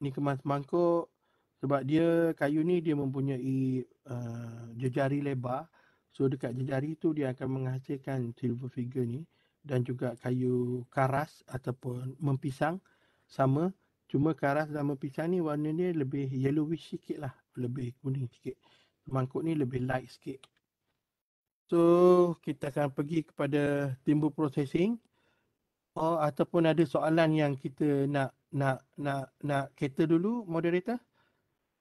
ni kemas mangkuk sebab dia kayu ni dia mempunyai uh, jejari lebar so dekat jejari tu dia akan menghasilkan silver figure ni dan juga kayu karas ataupun mempisang sama cuma karas dan mempisang ni warna dia lebih yellowish sikit lah lebih kuning sikit Mangkuk ni lebih light sikit so kita akan pergi kepada timbul processing Oh, ataupun ada soalan yang kita nak nak nak nak kita dulu moderator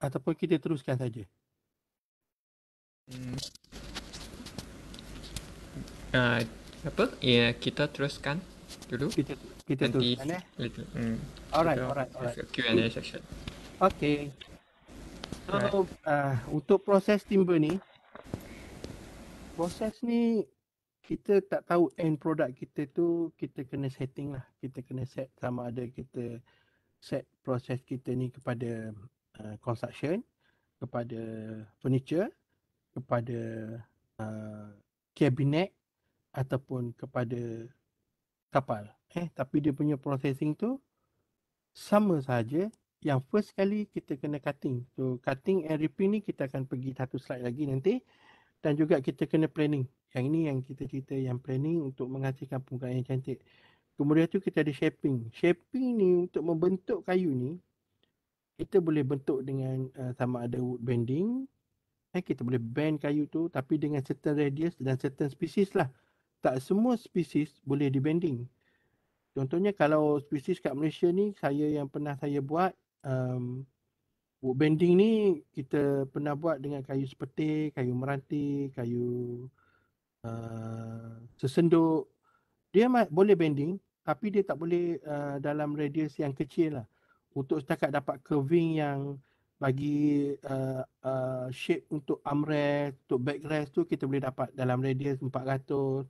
ataupun kita teruskan saja. Hmm. Uh, apa? Ya, yeah, kita teruskan dulu. Kita kita Nanti teruskan eh. Little, mm, alright, alright, alright. Q&A section. Okay. So, right. uh, ah, untuk proses timba ni proses ni kita tak tahu end product kita tu kita kena setting lah kita kena set sama ada kita set proses kita ni kepada uh, construction kepada furniture kepada uh, cabinet ataupun kepada kapal eh tapi dia punya processing tu sama saja yang first kali kita kena cutting so cutting and ripping ni kita akan pergi satu slide lagi nanti dan juga kita kena planning yang ini yang kita cerita yang planning untuk menghasilkan permukaan yang cantik. Kemudian tu kita ada shaping. Shaping ni untuk membentuk kayu ni kita boleh bentuk dengan uh, sama ada wood bending eh kita boleh bend kayu tu tapi dengan certain radius dan certain species lah. Tak semua species boleh di bending. Contohnya kalau species kat Malaysia ni saya yang pernah saya buat um, wood bending ni kita pernah buat dengan kayu seperti, kayu meranti, kayu Ah, sesenduk dia ma- boleh bending tapi dia tak boleh uh, dalam radius yang kecil lah untuk setakat dapat curving yang bagi uh, uh, shape untuk armrest untuk backrest tu kita boleh dapat dalam radius 400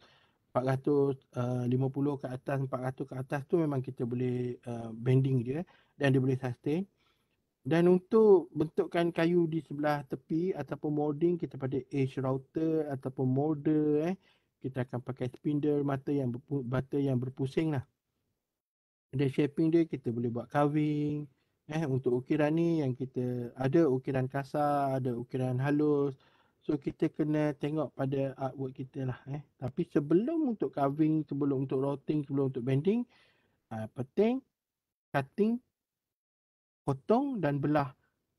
450 ke atas 400 ke atas tu memang kita boleh uh, bending dia dan dia boleh sustain dan untuk bentukkan kayu di sebelah tepi ataupun molding kita pada edge router ataupun molder eh kita akan pakai spindle mata yang bata yang berpusing lah. Ada shaping dia kita boleh buat carving eh untuk ukiran ni yang kita ada ukiran kasar, ada ukiran halus. So kita kena tengok pada artwork kita lah eh. Tapi sebelum untuk carving, sebelum untuk routing, sebelum untuk bending, uh, penting cutting potong dan belah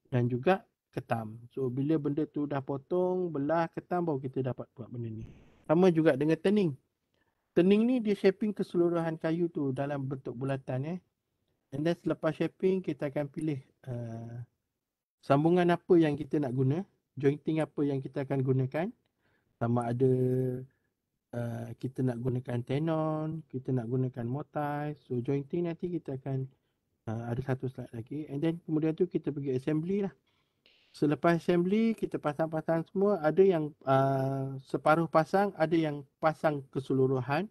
dan juga ketam. So bila benda tu dah potong, belah, ketam baru kita dapat buat benda ni. Sama juga dengan turning. Turning ni dia shaping keseluruhan kayu tu dalam bentuk bulatan eh. And then selepas shaping kita akan pilih uh, sambungan apa yang kita nak guna, jointing apa yang kita akan gunakan. Sama ada uh, kita nak gunakan tenon, kita nak gunakan mortise. So jointing nanti kita akan Ah, ada satu slide lagi and then kemudian tu kita pergi assembly lah selepas assembly kita pasang-pasang semua ada yang uh, separuh pasang ada yang pasang keseluruhan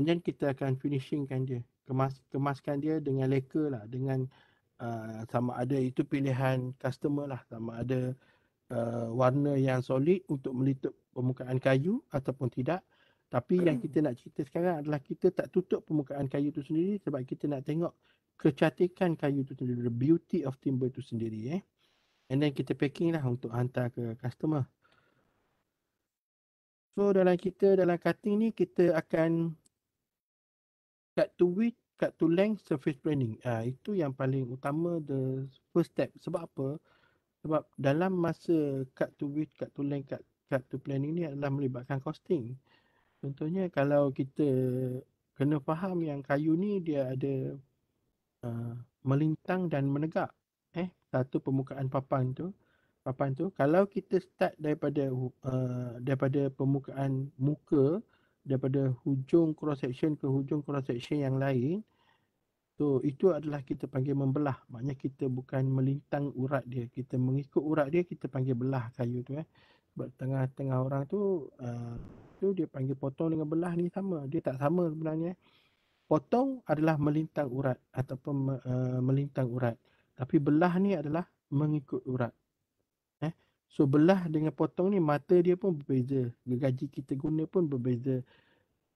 and then kita akan finishingkan dia kemas kemaskan dia dengan leka lah dengan uh, sama ada itu pilihan customer lah sama ada uh, warna yang solid untuk melitup permukaan kayu ataupun tidak tapi yang kita nak cerita sekarang adalah kita tak tutup permukaan kayu tu sendiri sebab kita nak tengok kecantikan kayu tu sendiri, the beauty of timber tu sendiri eh. And then kita packing lah untuk hantar ke customer. So dalam kita, dalam cutting ni kita akan cut to width, cut to length, surface planning. Uh, ah, itu yang paling utama the first step. Sebab apa? Sebab dalam masa cut to width, cut to length, cut, cut to planning ni adalah melibatkan costing. Contohnya kalau kita kena faham yang kayu ni dia ada Uh, melintang dan menegak eh satu permukaan papan tu papan tu kalau kita start daripada uh, daripada permukaan muka daripada hujung cross section ke hujung cross section yang lain so itu adalah kita panggil membelah maknanya kita bukan melintang urat dia kita mengikut urat dia kita panggil belah kayu tu eh sebab tengah-tengah orang tu uh, tu dia panggil potong dengan belah ni sama dia tak sama sebenarnya eh potong adalah melintang urat ataupun uh, melintang urat tapi belah ni adalah mengikut urat eh so belah dengan potong ni mata dia pun berbeza gaji kita guna pun berbeza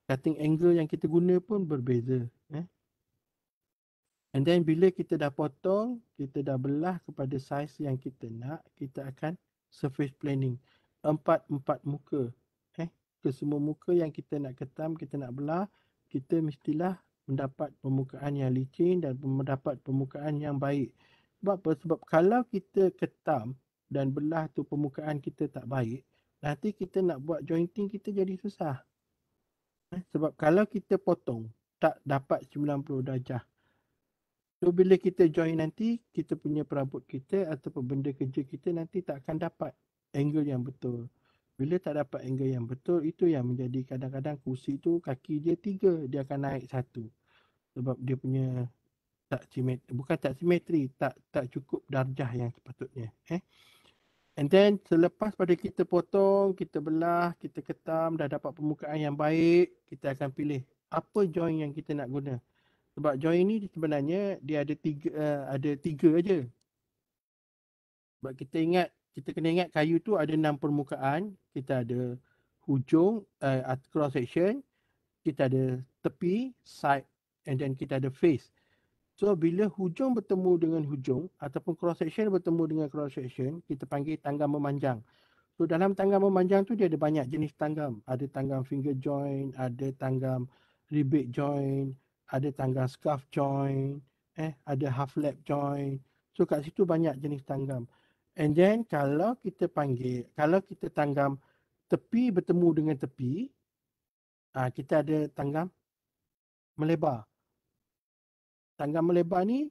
cutting angle yang kita guna pun berbeza eh and then bila kita dah potong kita dah belah kepada saiz yang kita nak kita akan surface planning empat-empat muka eh ke semua muka yang kita nak ketam kita nak belah kita mestilah mendapat permukaan yang licin dan mendapat permukaan yang baik. Sebab apa? Sebab kalau kita ketam dan belah tu permukaan kita tak baik, nanti kita nak buat jointing kita jadi susah. Eh, sebab kalau kita potong, tak dapat 90 darjah. So bila kita join nanti, kita punya perabot kita ataupun benda kerja kita nanti tak akan dapat angle yang betul. Bila tak dapat angle yang betul, itu yang menjadi kadang-kadang kursi tu kaki dia tiga, dia akan naik satu. Sebab dia punya tak simetri, bukan tak simetri, tak tak cukup darjah yang sepatutnya. Eh? And then selepas pada kita potong, kita belah, kita ketam, dah dapat permukaan yang baik, kita akan pilih apa join yang kita nak guna. Sebab join ni sebenarnya dia ada tiga uh, ada tiga aja. Sebab kita ingat kita kena ingat kayu tu ada enam permukaan. Kita ada hujung, uh, cross section. Kita ada tepi, side and then kita ada face. So bila hujung bertemu dengan hujung ataupun cross section bertemu dengan cross section, kita panggil tangga memanjang. So dalam tangga memanjang tu dia ada banyak jenis tanggam. Ada tanggam finger joint, ada tanggam ribbit joint, ada tanggam scarf joint, eh ada half lap joint. So kat situ banyak jenis tanggam. And then kalau kita panggil, kalau kita tanggam tepi bertemu dengan tepi, ah kita ada tanggam melebar. Tanggam melebar ni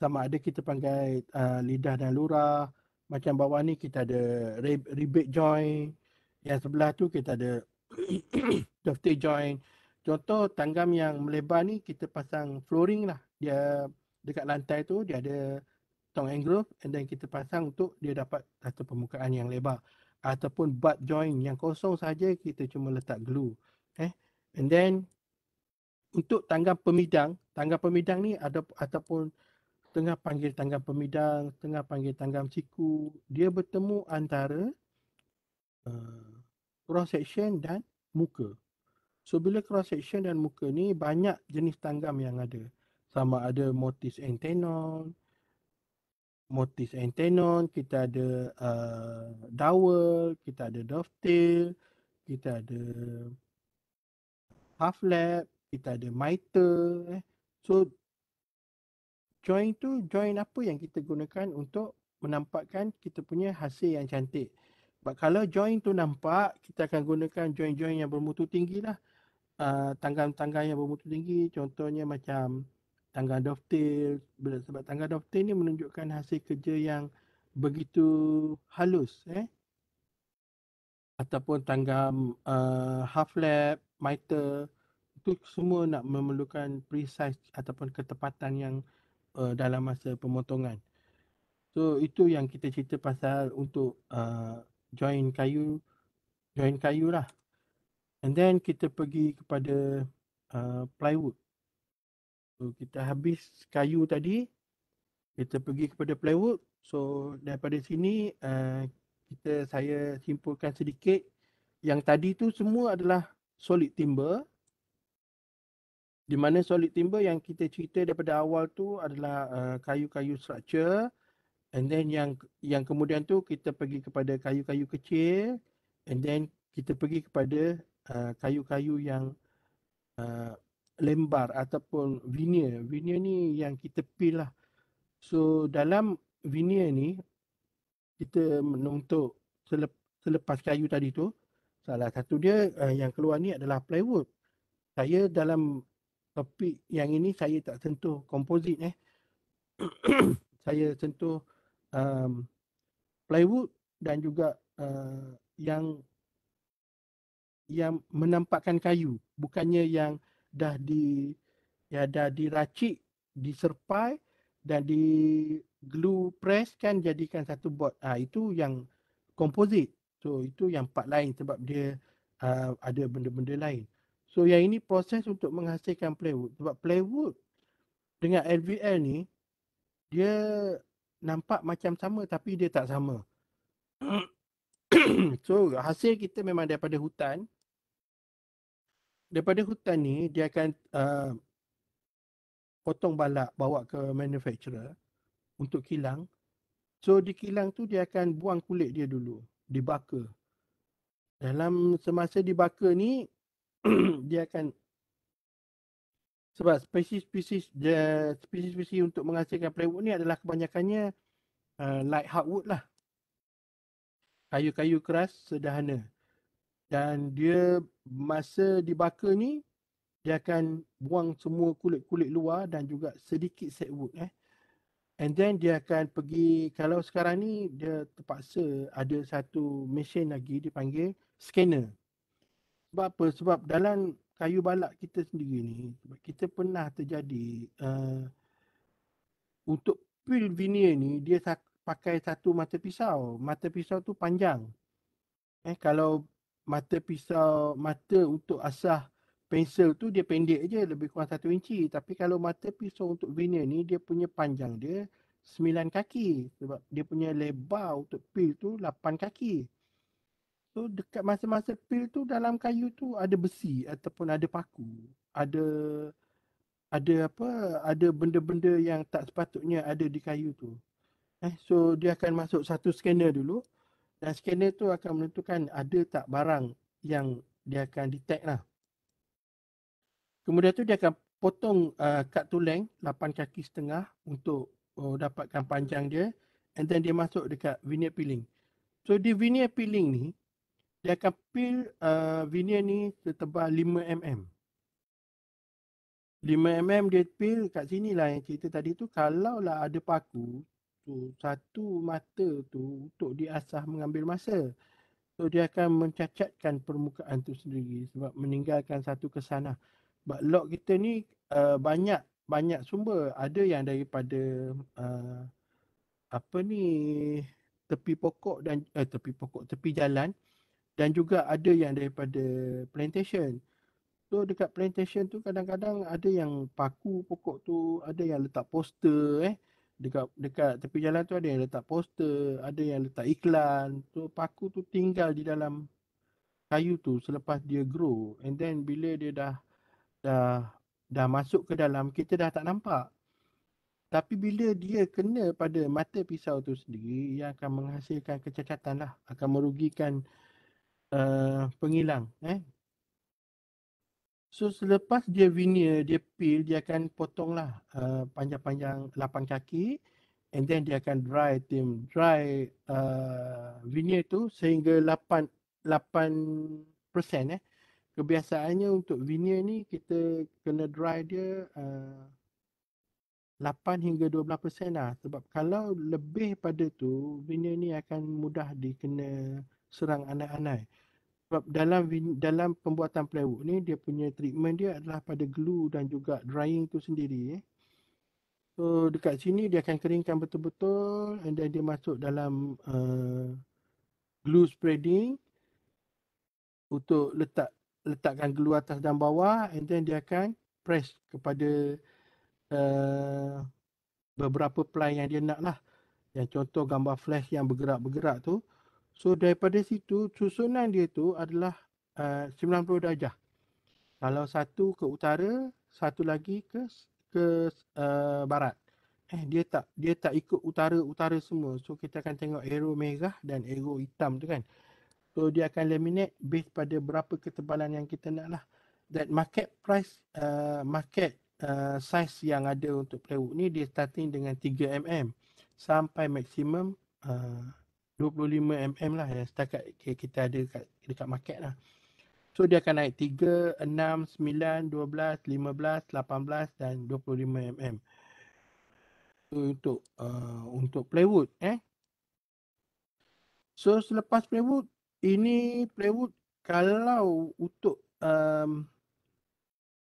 sama ada kita panggil uh, lidah dan lurah. Macam bawah ni kita ada rib, ribet joint. Yang sebelah tu kita ada dovetail joint. Contoh tanggam yang melebar ni kita pasang flooring lah. Dia dekat lantai tu dia ada tong angle and then kita pasang untuk dia dapat satu permukaan yang lebar ataupun butt joint yang kosong saja kita cuma letak glue eh and then untuk tangga pemidang tangga pemidang ni ada ataupun setengah panggil tangga pemidang setengah panggil tangga siku dia bertemu antara uh, cross section dan muka so bila cross section dan muka ni banyak jenis tanggam yang ada sama ada mortise and tenon motif and tenon, kita ada uh, dowel, kita ada dovetail, kita ada half lap, kita ada mitre. Eh. So join tu join apa yang kita gunakan untuk menampakkan kita punya hasil yang cantik. But kalau join tu nampak, kita akan gunakan join-join yang bermutu tinggi lah. Uh, tanggang-tanggang yang bermutu tinggi contohnya macam tanggal dovetail sebab tangga dovetail ni menunjukkan hasil kerja yang begitu halus eh ataupun tangga uh, half lap mitre itu semua nak memerlukan precise ataupun ketepatan yang uh, dalam masa pemotongan so itu yang kita cerita pasal untuk uh, join kayu join kayu lah and then kita pergi kepada uh, plywood So, kita habis kayu tadi. Kita pergi kepada plywood. So, daripada sini uh, kita saya simpulkan sedikit. Yang tadi tu semua adalah solid timber. Di mana solid timber yang kita cerita daripada awal tu adalah eh, kayu-kayu uh, structure. And then yang yang kemudian tu kita pergi kepada kayu-kayu kecil. And then kita pergi kepada eh, kayu-kayu uh, yang uh, lembar ataupun veneer. Veneer ni yang kita peel lah. So dalam veneer ni kita menuntut selepas kayu tadi tu salah satu dia uh, yang keluar ni adalah plywood. Saya dalam topik yang ini saya tak sentuh komposit eh. saya sentuh um, plywood dan juga uh, yang yang menampakkan kayu bukannya yang dah di ya dah diracik, diserpai dan di glue press kan jadikan satu bot Ah ha, itu yang composite. So itu yang part lain sebab dia uh, ada benda-benda lain. So yang ini proses untuk menghasilkan plywood. Sebab plywood dengan LVL ni dia nampak macam sama tapi dia tak sama. so hasil kita memang daripada hutan daripada hutan ni dia akan uh, potong balak bawa ke manufacturer untuk kilang. So di kilang tu dia akan buang kulit dia dulu, dibakar. Dalam semasa dibakar ni dia akan sebab spesies-spesies dia spesies-spesies untuk menghasilkan plywood ni adalah kebanyakannya uh, light hardwood lah. Kayu-kayu keras sederhana dan dia masa dibakar ni dia akan buang semua kulit-kulit luar dan juga sedikit set wood eh. And then dia akan pergi kalau sekarang ni dia terpaksa ada satu mesin lagi dipanggil scanner. Sebab apa? Sebab dalam kayu balak kita sendiri ni kita pernah terjadi uh, untuk pil veneer ni dia tak pakai satu mata pisau. Mata pisau tu panjang. Eh kalau mata pisau mata untuk asah pensel tu dia pendek je lebih kurang satu inci tapi kalau mata pisau untuk veneer ni dia punya panjang dia sembilan kaki sebab dia punya lebar untuk pil tu lapan kaki so dekat masa-masa pil tu dalam kayu tu ada besi ataupun ada paku ada ada apa ada benda-benda yang tak sepatutnya ada di kayu tu eh so dia akan masuk satu scanner dulu dan scanner tu akan menentukan ada tak barang yang dia akan detect lah. Kemudian tu dia akan potong uh, kad tulang 8 kaki setengah untuk uh, dapatkan panjang dia and then dia masuk dekat veneer peeling. So di veneer peeling ni dia akan peel uh, veneer ni setebal 5 mm. 5 mm dia peel kat sini lah yang cerita tadi tu kalau lah ada paku tu satu mata tu untuk diasah mengambil masa. So dia akan mencacatkan permukaan tu sendiri sebab meninggalkan satu kesana. Sebab log kita ni uh, banyak banyak sumber. Ada yang daripada uh, apa ni tepi pokok dan eh, tepi pokok tepi jalan dan juga ada yang daripada plantation. So dekat plantation tu kadang-kadang ada yang paku pokok tu, ada yang letak poster eh dekat dekat tepi jalan tu ada yang letak poster, ada yang letak iklan. So paku tu tinggal di dalam kayu tu selepas dia grow and then bila dia dah dah dah masuk ke dalam kita dah tak nampak. Tapi bila dia kena pada mata pisau tu sendiri ia akan menghasilkan kecacatan lah, akan merugikan uh, pengilang eh, eh. So selepas dia veneer, dia peel, dia akan potonglah uh, panjang-panjang lapan kaki and then dia akan dry tim dry uh, veneer tu sehingga 8 8% eh. Kebiasaannya untuk veneer ni kita kena dry dia uh, 8 hingga 12% lah sebab kalau lebih pada tu veneer ni akan mudah dikena serang anak-anak sebab dalam dalam pembuatan plywood ni dia punya treatment dia adalah pada glue dan juga drying tu sendiri eh. So dekat sini dia akan keringkan betul-betul and then dia masuk dalam uh, glue spreading untuk letak letakkan glue atas dan bawah and then dia akan press kepada uh, beberapa ply yang dia nak lah. Yang contoh gambar flash yang bergerak-bergerak tu. So daripada situ susunan dia tu adalah eh, uh, 90 darjah. Kalau satu ke utara, satu lagi ke ke uh, barat. Eh dia tak dia tak ikut utara-utara semua. So kita akan tengok arrow merah dan arrow hitam tu kan. So dia akan laminate based pada berapa ketebalan yang kita nak lah. That market price uh, market uh, size yang ada untuk plywood ni dia starting dengan 3 mm sampai maksimum uh, 25mm lah yang setakat kita ada dekat, dekat market lah. So dia akan naik 3, 6, 9, 12, 15, 18 dan 25mm. So, untuk uh, untuk plywood eh. So selepas plywood, ini plywood kalau untuk um,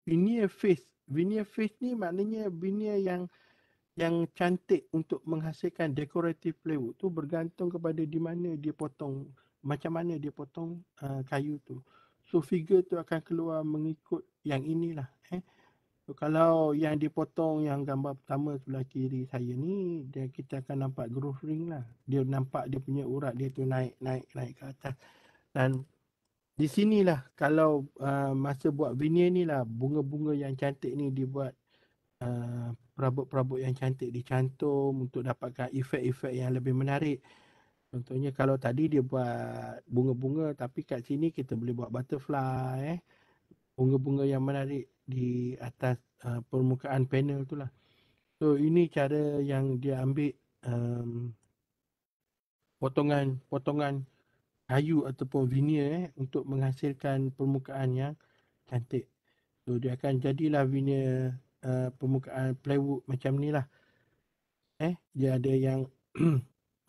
veneer face. Veneer face ni maknanya veneer yang yang cantik untuk menghasilkan decorative plywood tu bergantung kepada di mana dia potong macam mana dia potong uh, kayu tu so figure tu akan keluar mengikut yang inilah eh so, kalau yang dipotong yang gambar pertama sebelah kiri saya ni dia kita akan nampak groove ring lah dia nampak dia punya urat dia tu naik naik naik ke atas dan di sinilah kalau uh, masa buat veneer ni lah bunga-bunga yang cantik ni dibuat uh, perabot-perabot yang cantik dicantum untuk dapatkan efek-efek yang lebih menarik. Contohnya kalau tadi dia buat bunga-bunga tapi kat sini kita boleh buat butterfly eh. Bunga-bunga yang menarik di atas uh, permukaan panel tu lah. So ini cara yang dia ambil potongan-potongan um, kayu ataupun veneer eh, untuk menghasilkan permukaan yang cantik. So dia akan jadilah veneer uh, permukaan plywood macam ni lah. Eh, dia ada yang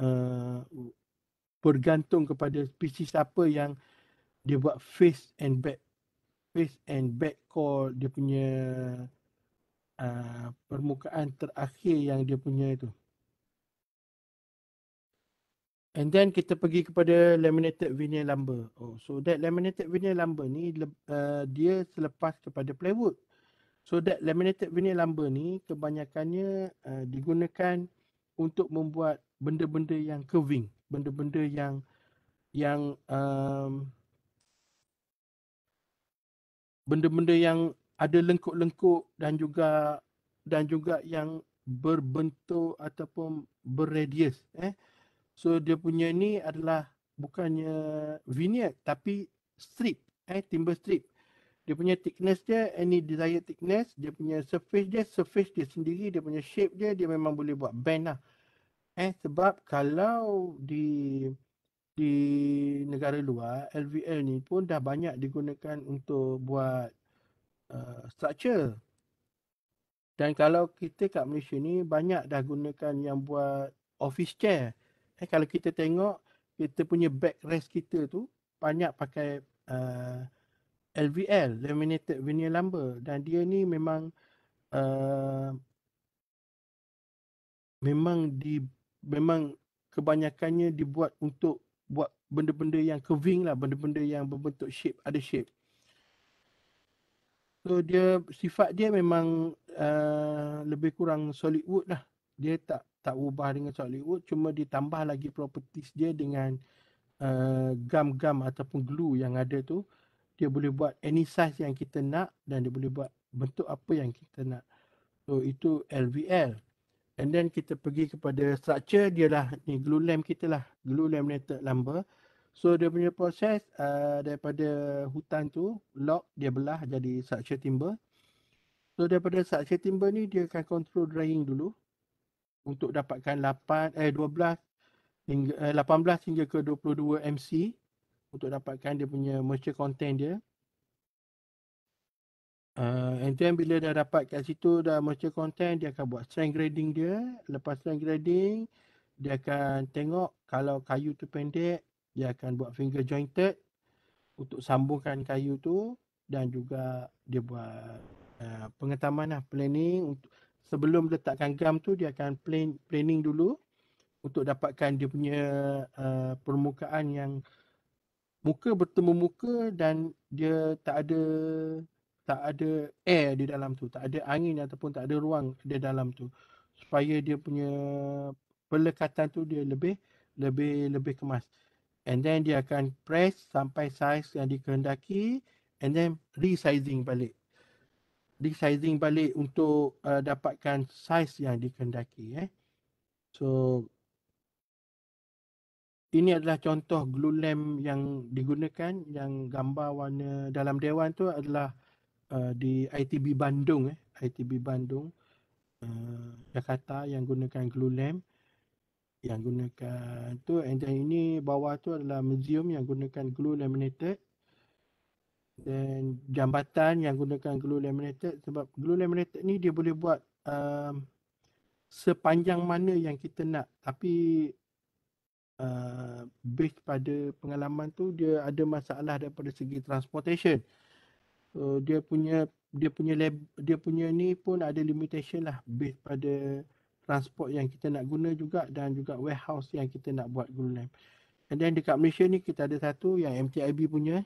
uh, bergantung kepada spesies apa yang dia buat face and back face and back core dia punya uh, permukaan terakhir yang dia punya itu. And then kita pergi kepada laminated veneer lumber. Oh, so that laminated veneer lumber ni uh, dia selepas kepada plywood. So that laminated veneer lamba ni kebanyakannya uh, digunakan untuk membuat benda-benda yang curving, benda-benda yang yang um, benda-benda yang ada lengkuk-lengkuk dan juga dan juga yang berbentuk ataupun berradius eh so dia punya ni adalah bukannya veneer tapi strip eh timber strip dia punya thickness dia any desired thickness dia punya surface dia surface dia sendiri dia punya shape dia dia memang boleh buat band lah eh sebab kalau di di negara luar LVL ni pun dah banyak digunakan untuk buat uh, structure dan kalau kita kat Malaysia ni banyak dah gunakan yang buat office chair eh kalau kita tengok kita punya backrest kita tu banyak pakai uh, LVL laminated veneer lumber dan dia ni memang uh, memang di memang kebanyakannya dibuat untuk buat benda-benda yang curving lah benda-benda yang berbentuk shape ada shape so dia sifat dia memang uh, lebih kurang solid wood lah dia tak tak ubah dengan solid wood cuma ditambah lagi properties dia dengan gam uh, gam-gam ataupun glue yang ada tu dia boleh buat any size yang kita nak dan dia boleh buat bentuk apa yang kita nak. So itu LVL. And then kita pergi kepada structure dia lah ni glue lamp kita lah. Glue laminated lumber. So dia punya proses uh, daripada hutan tu log dia belah jadi structure timber. So daripada structure timber ni dia akan control drying dulu untuk dapatkan 8 eh 12 hingga eh, 18 hingga ke 22 MC untuk dapatkan dia punya merchant content dia. Uh, and then bila dah dapat kat situ dah merchant content dia akan buat strength grading dia. Lepas strength grading dia akan tengok kalau kayu tu pendek dia akan buat finger jointed untuk sambungkan kayu tu dan juga dia buat uh, ah, pengetaman lah planning untuk sebelum letakkan gam tu dia akan plan, planning dulu untuk dapatkan dia punya uh, permukaan yang muka bertemu muka dan dia tak ada tak ada air di dalam tu tak ada angin ataupun tak ada ruang di dalam tu supaya dia punya pelekatan tu dia lebih lebih lebih kemas and then dia akan press sampai size yang dikehendaki and then resizing balik resizing balik untuk uh, dapatkan size yang dikehendaki eh so ini adalah contoh glue lamp yang digunakan yang gambar warna dalam dewan tu adalah uh, di ITB Bandung eh ITB Bandung uh, Jakarta yang gunakan glue lamp yang gunakan tu and then ini bawah tu adalah museum yang gunakan glue laminated dan jambatan yang gunakan glue laminated sebab glue laminated ni dia boleh buat um, sepanjang mana yang kita nak tapi uh, based pada pengalaman tu dia ada masalah daripada segi transportation uh, dia punya dia punya lab, dia punya ni pun ada limitation lah based pada transport yang kita nak guna juga dan juga warehouse yang kita nak buat guru lab and then dekat Malaysia ni kita ada satu yang MTIB punya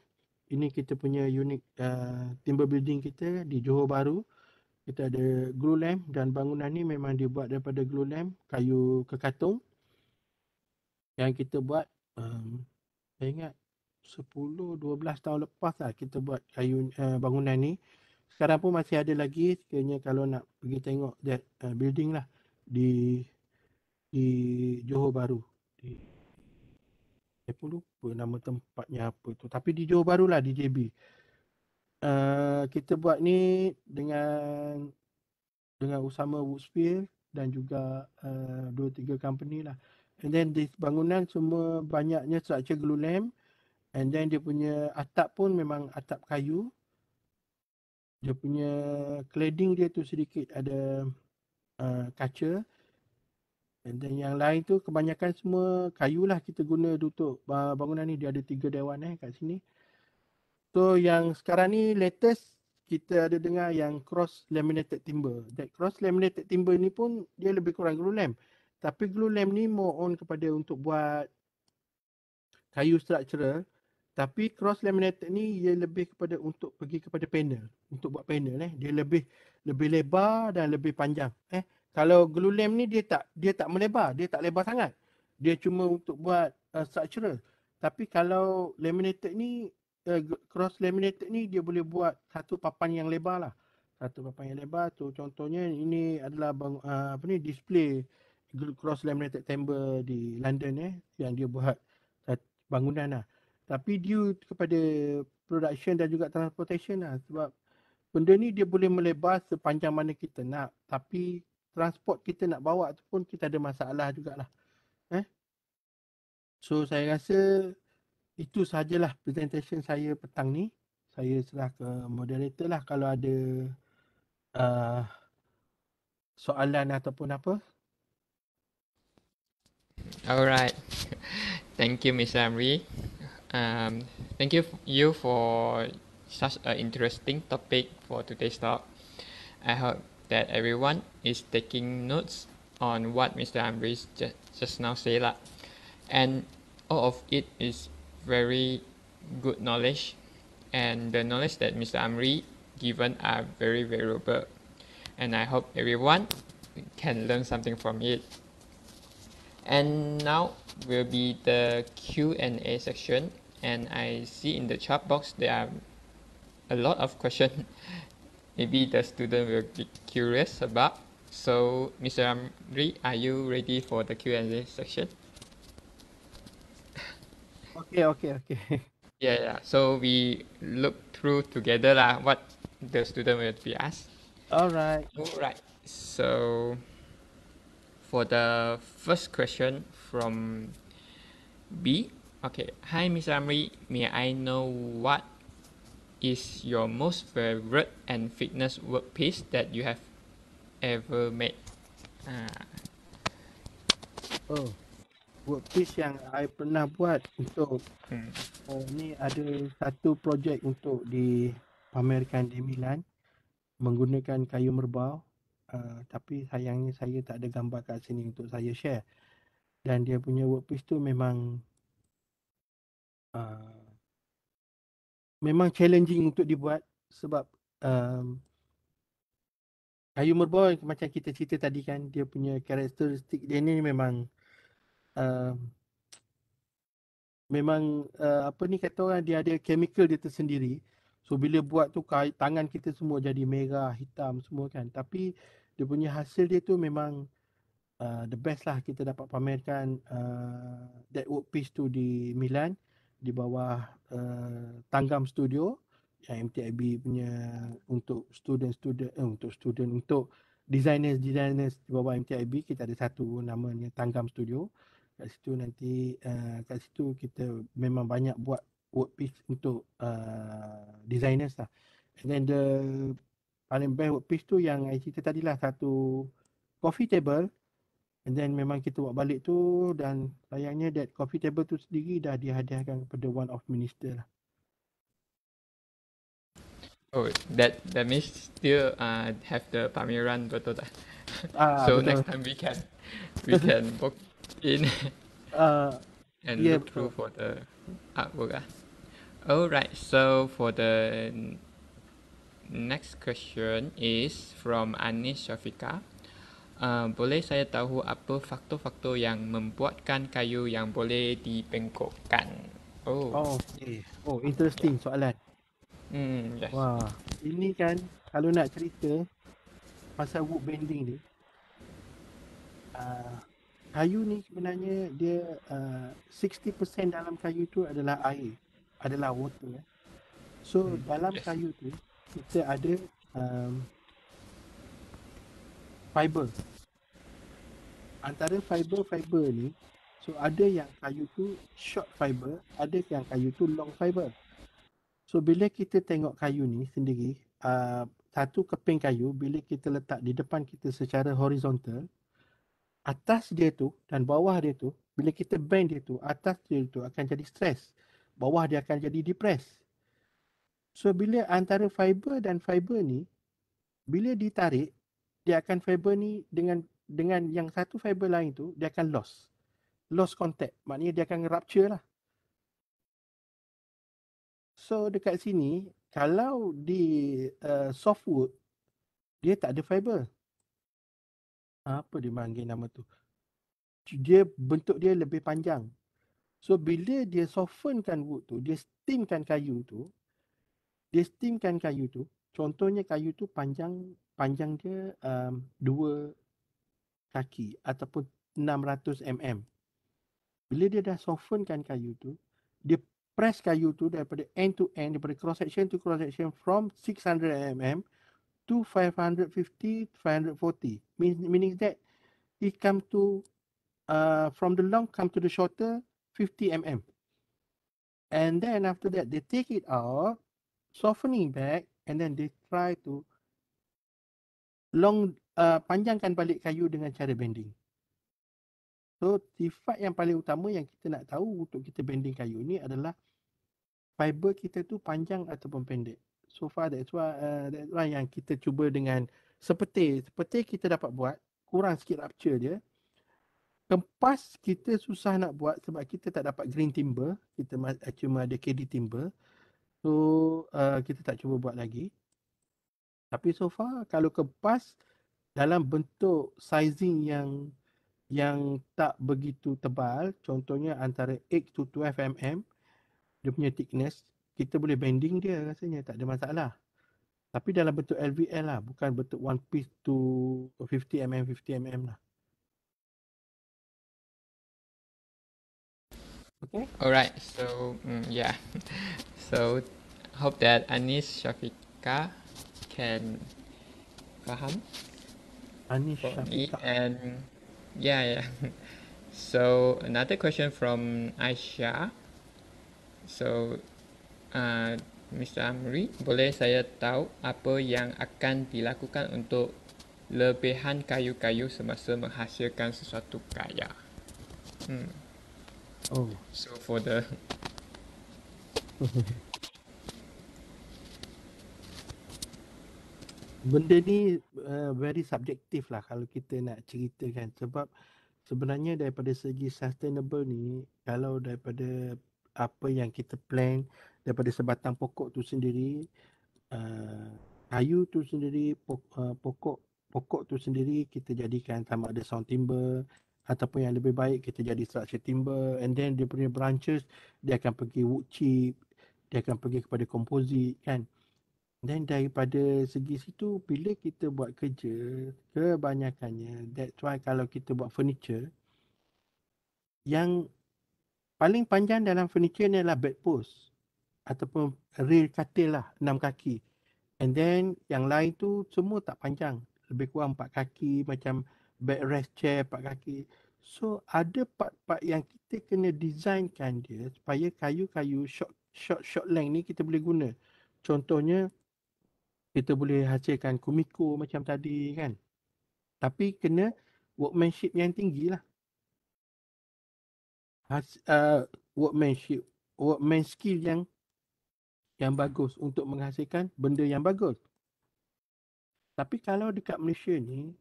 ini kita punya unit uh, timber building kita di Johor Bahru kita ada glue lamp dan bangunan ni memang dibuat daripada glue lamp kayu kekatung yang kita buat um, saya ingat 10 12 tahun lepas lah kita buat kayu uh, eh, bangunan ni sekarang pun masih ada lagi sekiranya kalau nak pergi tengok that uh, building lah di di Johor Baru di saya pun nama tempatnya apa tu tapi di Johor Baru lah di JB uh, eh, kita buat ni dengan dengan Usama Woodsfield dan juga uh, dua tiga company lah And then this bangunan semua banyaknya structure glulam. And then dia punya atap pun memang atap kayu. Dia punya cladding dia tu sedikit ada uh, kaca. And then yang lain tu kebanyakan semua kayu lah kita guna untuk bangunan ni. Dia ada tiga dewan eh kat sini. So yang sekarang ni latest kita ada dengar yang cross laminated timber. That cross laminated timber ni pun dia lebih kurang glulam. lamp. Tapi glue lamp ni more on kepada untuk buat kayu structural. Tapi cross laminated ni dia lebih kepada untuk pergi kepada panel. Untuk buat panel eh. Dia lebih lebih lebar dan lebih panjang. Eh, Kalau glue lamp ni dia tak dia tak melebar. Dia tak lebar sangat. Dia cuma untuk buat uh, structural. Tapi kalau laminated ni uh, cross laminated ni dia boleh buat satu papan yang lebar lah. Satu papan yang lebar tu contohnya ini adalah bang, uh, apa ni display cross laminated timber di London eh yang dia buat bangunan lah. Tapi dia kepada production dan juga transportation lah sebab benda ni dia boleh melebar sepanjang mana kita nak tapi transport kita nak bawa tu pun kita ada masalah jugalah. Eh? So saya rasa itu sajalah presentation saya petang ni. Saya serah ke moderator lah kalau ada uh, soalan ataupun apa. All right. thank you, Ms. Amri. Um, thank you you for such an interesting topic for today's talk. I hope that everyone is taking notes on what Mr. Amri just, just now said. Lah. And all of it is very good knowledge. And the knowledge that Mr. Amri given are very valuable. And I hope everyone can learn something from it. And now will be the Q&A section. And I see in the chat box there are a lot of questions. Maybe the student will be curious about. So, Mr. Amri, are you ready for the Q&A section? Okay, okay, okay. Yeah, yeah. So we look through together lah what the student will be asked. All right. All right. So for the first question from B. Okay, hi Miss Amri, may I know what is your most favorite and fitness work piece that you have ever made? Ah. Oh, work piece yang I pernah buat untuk hmm. oh, ni ada satu projek untuk dipamerkan di Milan menggunakan kayu merbau uh, tapi sayangnya saya tak ada gambar kat sini untuk saya share dan dia punya workpiece tu memang uh, memang challenging untuk dibuat sebab um, kayu merbau macam kita cerita tadi kan dia punya karakteristik dia ni memang um, memang uh, apa ni kata orang dia ada chemical dia tersendiri so bila buat tu tangan kita semua jadi merah hitam semua kan tapi uh, dia punya hasil dia tu memang uh, the best lah kita dapat pamerkan uh, that work piece tu di Milan di bawah uh, Tanggam Studio yang MTIB punya untuk student student eh, untuk student untuk designers designers di bawah MTIB kita ada satu namanya Tanggam Studio kat situ nanti uh, kat situ kita memang banyak buat work piece untuk uh, designers lah and then the paling best workpiece tu yang I cerita tadi lah satu coffee table and then memang kita buat balik tu dan sayangnya that coffee table tu sendiri dah dihadiahkan kepada one of minister lah. Oh, that that means still uh, have the pameran betul tak? Ah, so betul. next time we can we can book in uh, and yeah, look through betul. for the artwork ah. Alright, so for the next question is from Anis Shafika. Uh, boleh saya tahu apa faktor-faktor yang membuatkan kayu yang boleh dipengkokkan? Oh, oh okay. Oh, interesting yeah. soalan. Hmm, yes. Wah, ini kan kalau nak cerita pasal wood bending ni, uh, kayu ni sebenarnya dia uh, 60% dalam kayu tu adalah air, adalah water. Eh. So hmm, dalam yes. kayu tu kita ada um, fiber antara fiber-fiber ni so ada yang kayu tu short fiber ada yang kayu tu long fiber so bila kita tengok kayu ni sendiri uh, satu keping kayu bila kita letak di depan kita secara horizontal atas dia tu dan bawah dia tu bila kita bend dia tu atas dia tu akan jadi stress bawah dia akan jadi depress. So bila antara fiber dan fiber ni bila ditarik dia akan fiber ni dengan dengan yang satu fiber lain tu dia akan loss. Loss contact. Maknanya dia akan rupture lah. So dekat sini kalau di uh, softwood dia tak ada fiber. Apa dia panggil nama tu? Dia bentuk dia lebih panjang. So bila dia softenkan wood tu, dia steamkan kayu tu, dia kayu tu contohnya kayu tu panjang panjang dia um, dua kaki ataupun 600 mm bila dia dah softenkan kayu tu dia press kayu tu daripada end to end daripada cross section to cross section from 600 mm to 550 540 Mean, meaning that it come to uh, from the long come to the shorter 50 mm and then after that they take it out softening back and then they try to long uh, panjangkan balik kayu dengan cara bending. So sifat yang paling utama yang kita nak tahu untuk kita bending kayu ni adalah fiber kita tu panjang ataupun pendek. So far that's why uh, that's why yang kita cuba dengan seperti seperti kita dapat buat kurang sikit rupture dia. Kempas kita susah nak buat sebab kita tak dapat green timber, kita cuma ada KD timber. So uh, kita tak cuba buat lagi. Tapi so far kalau kepas dalam bentuk sizing yang yang tak begitu tebal, contohnya antara 8 to 12 mm, dia punya thickness, kita boleh bending dia rasanya tak ada masalah. Tapi dalam bentuk LVL lah, bukan bentuk one piece to 50 mm, 50 mm lah. Okay. All right. So mm, yeah. So hope that Anis Shafika can faham. Anis Shafika. And yeah, yeah. So another question from Aisha. So, uh, Mr. Amri, boleh saya tahu apa yang akan dilakukan untuk lebihan kayu-kayu semasa menghasilkan sesuatu kaya? Hmm. Oh. So for the. Benda ni uh, very subjektif lah kalau kita nak ceritakan sebab sebenarnya daripada segi sustainable ni kalau daripada apa yang kita plan daripada sebatang pokok tu sendiri uh, kayu tu sendiri pokok, uh, pokok pokok tu sendiri kita jadikan sama ada sound timber ataupun yang lebih baik kita jadi structure timber and then dia punya branches dia akan pergi wood chip dia akan pergi kepada composite kan dan daripada segi situ bila kita buat kerja kebanyakannya that's why kalau kita buat furniture yang paling panjang dalam furniture ni adalah bedpost ataupun rail katil lah enam kaki and then yang lain tu semua tak panjang lebih kurang empat kaki macam backrest chair, part kaki. So ada part-part yang kita kena designkan dia supaya kayu-kayu short short short length ni kita boleh guna. Contohnya kita boleh hasilkan kumiko macam tadi kan. Tapi kena workmanship yang tinggi lah. Has, uh, workmanship, workman skill yang yang bagus untuk menghasilkan benda yang bagus. Tapi kalau dekat Malaysia ni,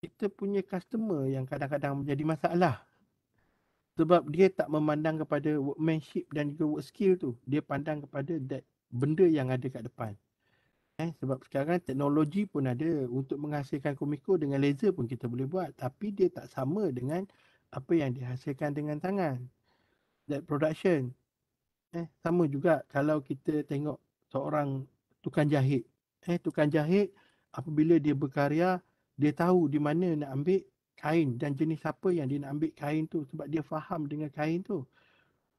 kita punya customer yang kadang-kadang menjadi masalah sebab dia tak memandang kepada workmanship dan juga work skill tu dia pandang kepada that benda yang ada kat depan eh sebab sekarang teknologi pun ada untuk menghasilkan komiko dengan laser pun kita boleh buat tapi dia tak sama dengan apa yang dihasilkan dengan tangan that production eh sama juga kalau kita tengok seorang tukang jahit eh tukang jahit apabila dia berkarya dia tahu di mana nak ambil kain dan jenis apa yang dia nak ambil kain tu sebab dia faham dengan kain tu.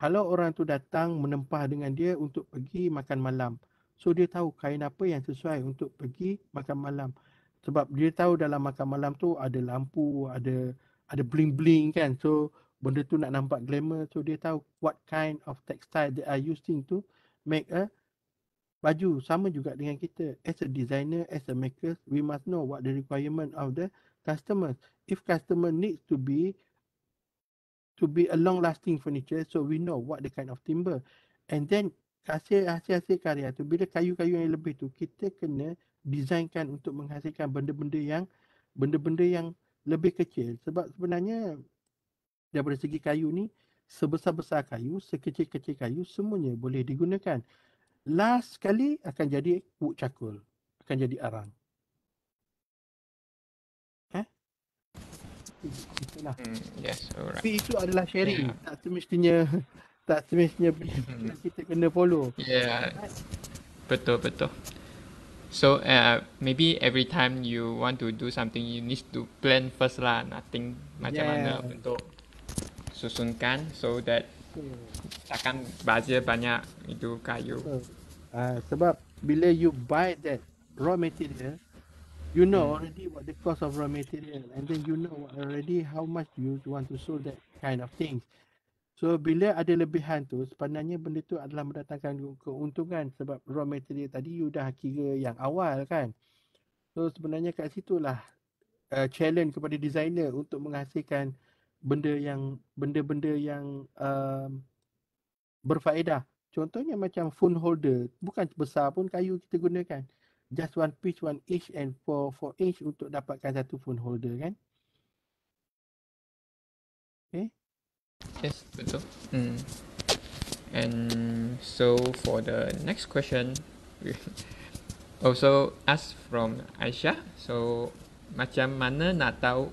Kalau orang tu datang menempah dengan dia untuk pergi makan malam. So dia tahu kain apa yang sesuai untuk pergi makan malam. Sebab dia tahu dalam makan malam tu ada lampu, ada ada bling-bling kan. So benda tu nak nampak glamour. So dia tahu what kind of textile they are using to make a baju sama juga dengan kita as a designer as a maker we must know what the requirement of the customers. if customer needs to be to be a long lasting furniture so we know what the kind of timber and then hasil-hasil karya tu bila kayu-kayu yang lebih tu kita kena designkan untuk menghasilkan benda-benda yang benda-benda yang lebih kecil sebab sebenarnya daripada segi kayu ni sebesar-besar kayu, sekecil-kecil kayu semuanya boleh digunakan last sekali akan jadi wood cakul akan jadi arang eh itulah hmm, yes alright itu adalah sharing yeah. tak semestinya tak semestinya hmm. kita kena follow yeah right? betul betul So uh, maybe every time you want to do something, you need to plan first lah. Nothing macam mana untuk susunkan so that takkan baca banyak itu kayu. Uh, sebab bila you buy that raw material, you know hmm. already what the cost of raw material and then you know already how much you want to sell that kind of things. So bila ada lebihan tu sebenarnya benda tu adalah mendatangkan keuntungan sebab raw material tadi you dah kira yang awal kan. So sebenarnya kat situlah uh, challenge kepada designer untuk menghasilkan benda yang benda-benda yang uh, berfaedah. Contohnya macam phone holder, bukan besar pun kayu kita gunakan. Just one piece, one inch and four, four inch untuk dapatkan satu phone holder kan. Okay. Eh? Yes, betul. Hmm. And so for the next question, also ask from Aisyah. So macam mana nak tahu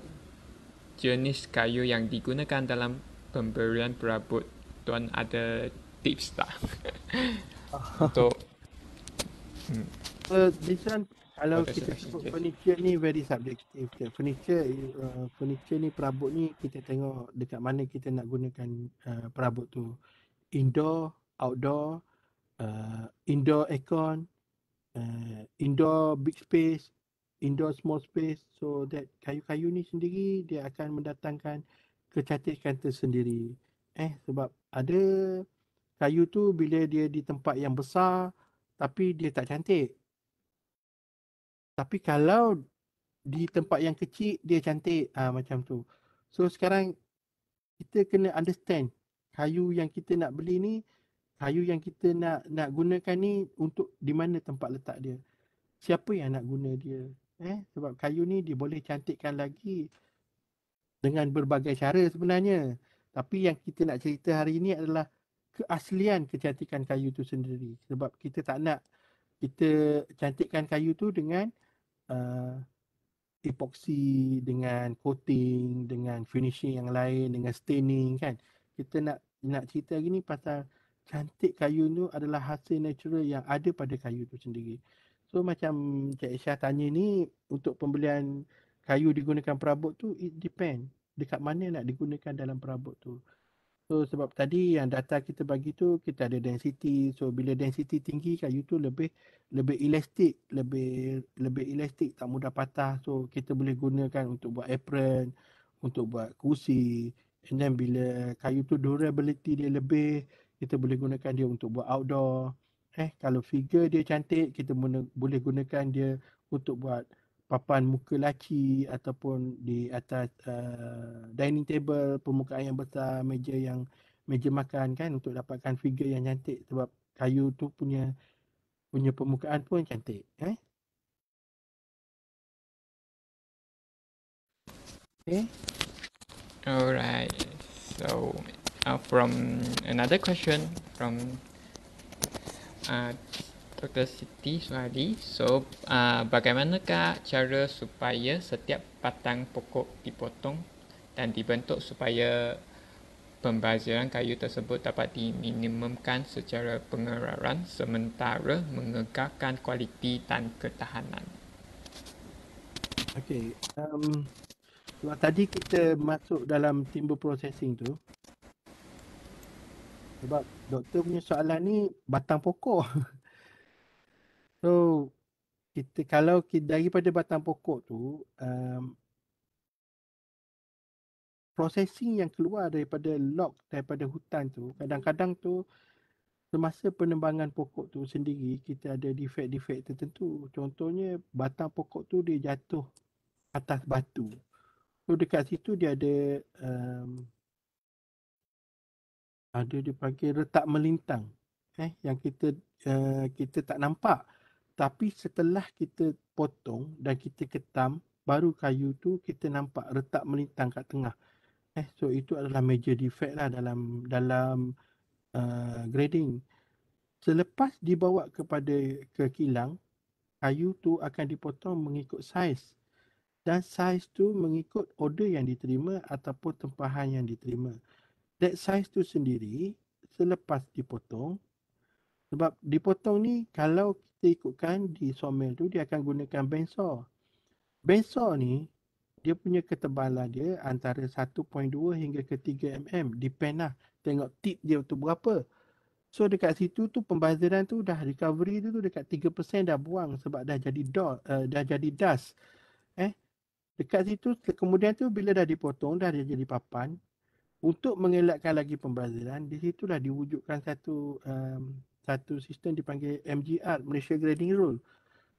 jenis kayu yang digunakan dalam pemberian perabot tuan ada tips tak? Untuk di hmm. uh, kalau okay, kita sebut furniture ni very subjective okay, furniture uh, furniture ni perabot ni kita tengok dekat mana kita nak gunakan uh, perabot tu indoor outdoor uh, indoor aircon uh, indoor big space indoor small space so that kayu-kayu ni sendiri dia akan mendatangkan kecantikan tersendiri eh sebab ada kayu tu bila dia di tempat yang besar tapi dia tak cantik tapi kalau di tempat yang kecil dia cantik ha, macam tu so sekarang kita kena understand kayu yang kita nak beli ni kayu yang kita nak nak gunakan ni untuk di mana tempat letak dia siapa yang nak guna dia Eh, sebab kayu ni dia boleh cantikkan lagi dengan berbagai cara sebenarnya. Tapi yang kita nak cerita hari ini adalah keaslian kecantikan kayu tu sendiri. Sebab kita tak nak kita cantikkan kayu tu dengan uh, epoxy, dengan coating, dengan finishing yang lain, dengan staining kan. Kita nak nak cerita hari ni pasal cantik kayu tu adalah hasil natural yang ada pada kayu tu sendiri. So macam Cik Aisyah tanya ni untuk pembelian kayu digunakan perabot tu it depend dekat mana nak digunakan dalam perabot tu. So sebab tadi yang data kita bagi tu kita ada density. So bila density tinggi kayu tu lebih lebih elastik, lebih lebih elastik tak mudah patah. So kita boleh gunakan untuk buat apron, untuk buat kursi. And then bila kayu tu durability dia lebih, kita boleh gunakan dia untuk buat outdoor eh kalau figure dia cantik kita muna, boleh gunakan dia untuk buat papan muka laki ataupun di atas uh, dining table permukaan yang besar meja yang meja makan kan untuk dapatkan figure yang cantik sebab kayu tu punya punya permukaan pun cantik eh okay. Eh? alright so uh, from another question from Ah, Dr. Siti Suhadi. So, uh, bagaimanakah cara supaya setiap batang pokok dipotong dan dibentuk supaya pembaziran kayu tersebut dapat diminimumkan secara pengeraran sementara mengekalkan kualiti dan ketahanan? Okay, um, tadi kita masuk dalam timber processing tu, sebab doktor punya soalan ni batang pokok. So kita kalau kita, daripada batang pokok tu um, processing yang keluar daripada log daripada hutan tu kadang-kadang tu semasa penembangan pokok tu sendiri kita ada defect-defect tertentu. Contohnya batang pokok tu dia jatuh atas batu. So dekat situ dia ada um, ada dipanggil retak melintang eh yang kita uh, kita tak nampak tapi setelah kita potong dan kita ketam baru kayu tu kita nampak retak melintang kat tengah eh so itu adalah major defect lah dalam dalam uh, grading selepas dibawa kepada ke kilang kayu tu akan dipotong mengikut saiz dan saiz tu mengikut order yang diterima ataupun tempahan yang diterima that size tu sendiri selepas dipotong sebab dipotong ni kalau kita ikutkan di somel tu dia akan gunakan bandsaw. Bandsaw ni dia punya ketebalan dia antara 1.2 hingga ke 3 mm depend lah tengok tip dia tu berapa. So dekat situ tu pembaziran tu dah recovery tu, tu dekat 3% dah buang sebab dah jadi do uh, dah jadi dust. Eh dekat situ kemudian tu bila dah dipotong dah dia jadi papan untuk mengelakkan lagi pembaziran, di situlah diwujudkan satu um, satu sistem dipanggil MGR Malaysia Grading Rule.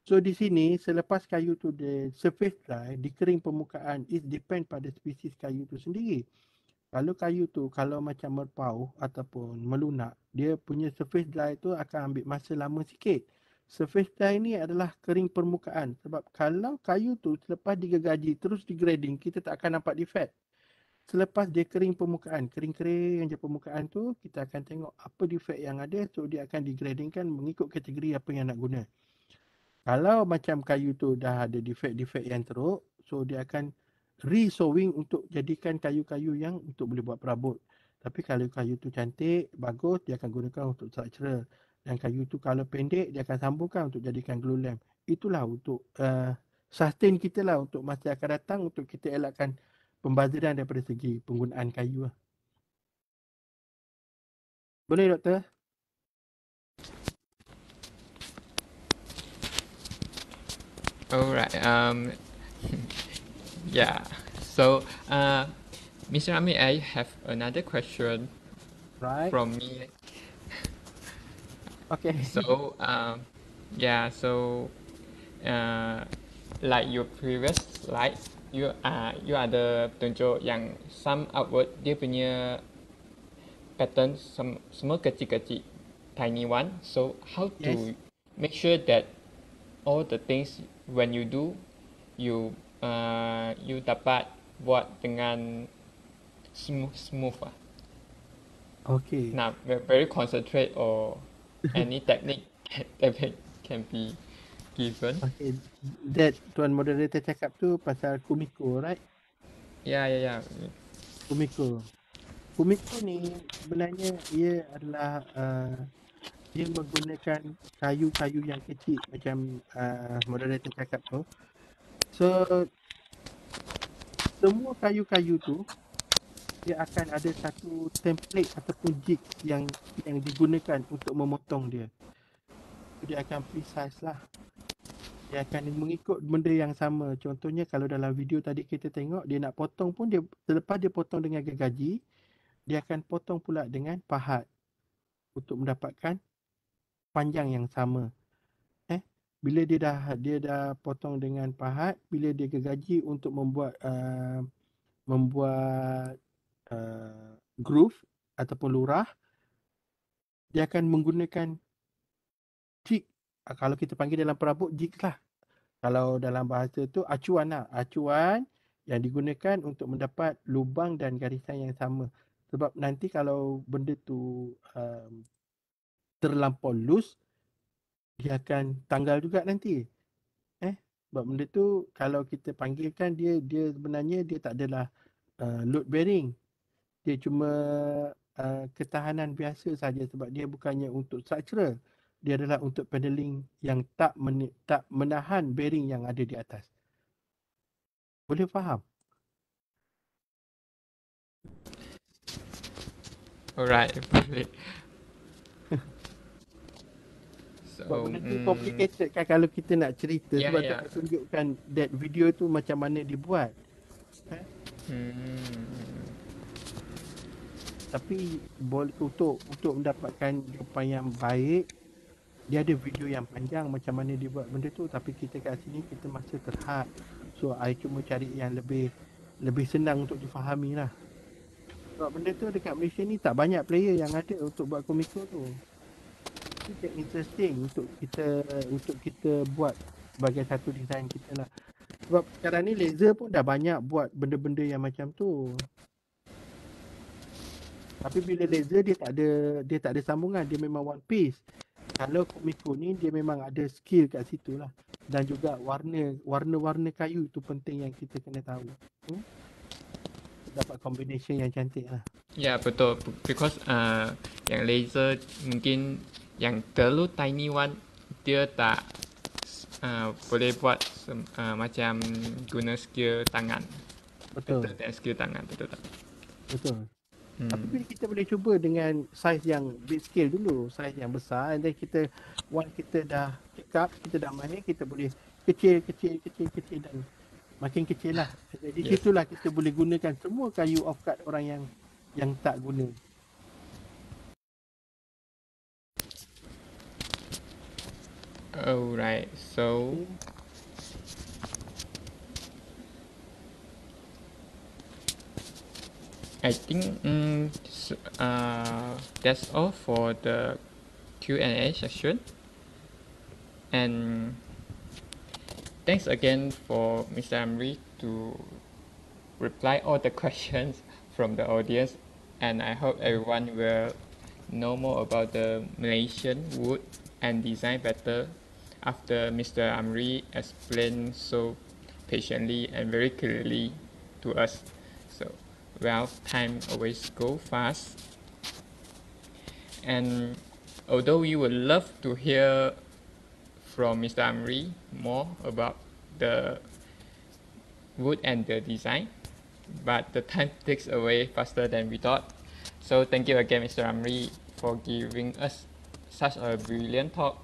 So di sini selepas kayu tu di surface dry, dikering permukaan it depend pada spesies kayu tu sendiri. Kalau kayu tu kalau macam merpau ataupun melunak, dia punya surface dry tu akan ambil masa lama sikit. Surface dry ni adalah kering permukaan sebab kalau kayu tu selepas digergaji terus digrading kita tak akan nampak defect. Selepas dia kering permukaan, kering-kering je permukaan tu, kita akan tengok apa defect yang ada. So, dia akan digradingkan mengikut kategori apa yang nak guna. Kalau macam kayu tu dah ada defect-defect yang teruk, so dia akan re-sewing untuk jadikan kayu-kayu yang untuk boleh buat perabot. Tapi kalau kayu tu cantik, bagus, dia akan gunakan untuk structural. Dan kayu tu kalau pendek, dia akan sambungkan untuk jadikan glue lamp. Itulah untuk uh, sustain kita lah untuk masa akan datang untuk kita elakkan pembaziran daripada segi penggunaan kayu lah. Boleh doktor? Alright. Um, yeah. So, uh, Mr. Amir, I have another question right. from me. Okay. So, um, yeah. So, uh, like your previous slide, Ah, you are you ada tunjuk yang sum upward dia punya pattern sem- semua kecil-kecil tiny one so how yes. to make sure that all the things when you do you uh, you dapat buat dengan smooth smooth ah. okay Nah very concentrate or any technique that can be given. Okay, that tuan moderator cakap tu pasal Kumiko, right? Ya, yeah, ya, yeah, ya. Yeah. Kumiko. Kumiko ni sebenarnya ia adalah uh, dia menggunakan kayu-kayu yang kecil macam uh, moderator cakap tu. So semua kayu-kayu tu dia akan ada satu template ataupun jig yang yang digunakan untuk memotong dia. Dia akan precise lah dia akan mengikut benda yang sama. Contohnya kalau dalam video tadi kita tengok dia nak potong pun dia selepas dia potong dengan gergaji dia akan potong pula dengan pahat untuk mendapatkan panjang yang sama. Eh bila dia dah dia dah potong dengan pahat, bila dia gergaji untuk membuat uh, membuat uh, groove ataupun lurah dia akan menggunakan tick Ah, kalau kita panggil dalam perabot jigs lah. Kalau dalam bahasa tu acuan lah. Acuan yang digunakan untuk mendapat lubang dan garisan yang sama. Sebab nanti kalau benda tu um, terlampau loose, dia akan tanggal juga nanti. Eh, sebab benda tu kalau kita panggilkan dia dia sebenarnya dia tak adalah uh, load bearing. Dia cuma uh, ketahanan biasa saja sebab dia bukannya untuk structural dia adalah untuk pedaling yang tak men- tak menahan bearing yang ada di atas. Boleh faham? Alright, boleh. Sebab benda tu hmm. complicated kan kalau kita nak cerita yeah, sebab yeah. tak tunjukkan that video tu macam mana dibuat. Ha? Kan? Hmm. Tapi boleh untuk untuk mendapatkan jawapan yang baik dia ada video yang panjang macam mana dia buat benda tu tapi kita kat sini kita masa terhad so I cuma cari yang lebih lebih senang untuk difahami lah sebab benda tu dekat Malaysia ni tak banyak player yang ada untuk buat komiko tu itu interesting untuk kita untuk kita buat sebagai satu design kita lah sebab sekarang ni laser pun dah banyak buat benda-benda yang macam tu tapi bila laser dia tak ada dia tak ada sambungan dia memang one piece kalau komiko ni dia memang ada skill kat situ lah dan juga warna warna-warna kayu tu penting yang kita kena tahu hmm? dapat combination yang cantik lah ya yeah, betul because uh, yang laser mungkin yang terlalu tiny one dia tak uh, boleh buat uh, macam guna skill tangan betul betul skill tangan betul tak betul Hmm. Tapi kita boleh cuba dengan saiz yang big scale dulu, saiz yang besar and then kita once kita dah cekap, kita dah main, kita boleh kecil, kecil, kecil, kecil dan makin kecil lah. Jadi yeah. itulah kita boleh gunakan semua kayu offcut orang yang yang tak guna. Alright, so hmm. I think mm, uh, that's all for the Q&A section. And thanks again for Mr. Amri to reply all the questions from the audience. And I hope everyone will know more about the Malaysian wood and design better after Mr. Amri explained so patiently and very clearly to us well time always go fast and although we would love to hear from Mr. Amri more about the wood and the design but the time takes away faster than we thought so thank you again Mr. Amri for giving us such a brilliant talk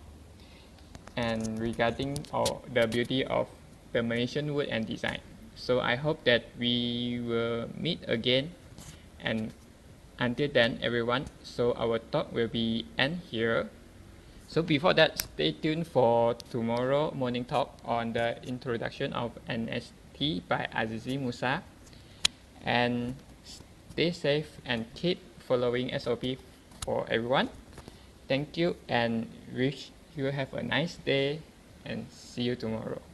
and regarding all the beauty of the Malaysian wood and design so I hope that we will meet again and until then everyone, so our talk will be end here. So before that, stay tuned for tomorrow morning talk on the introduction of NST by Azizi Musa. And stay safe and keep following SOP for everyone. Thank you and wish you have a nice day and see you tomorrow.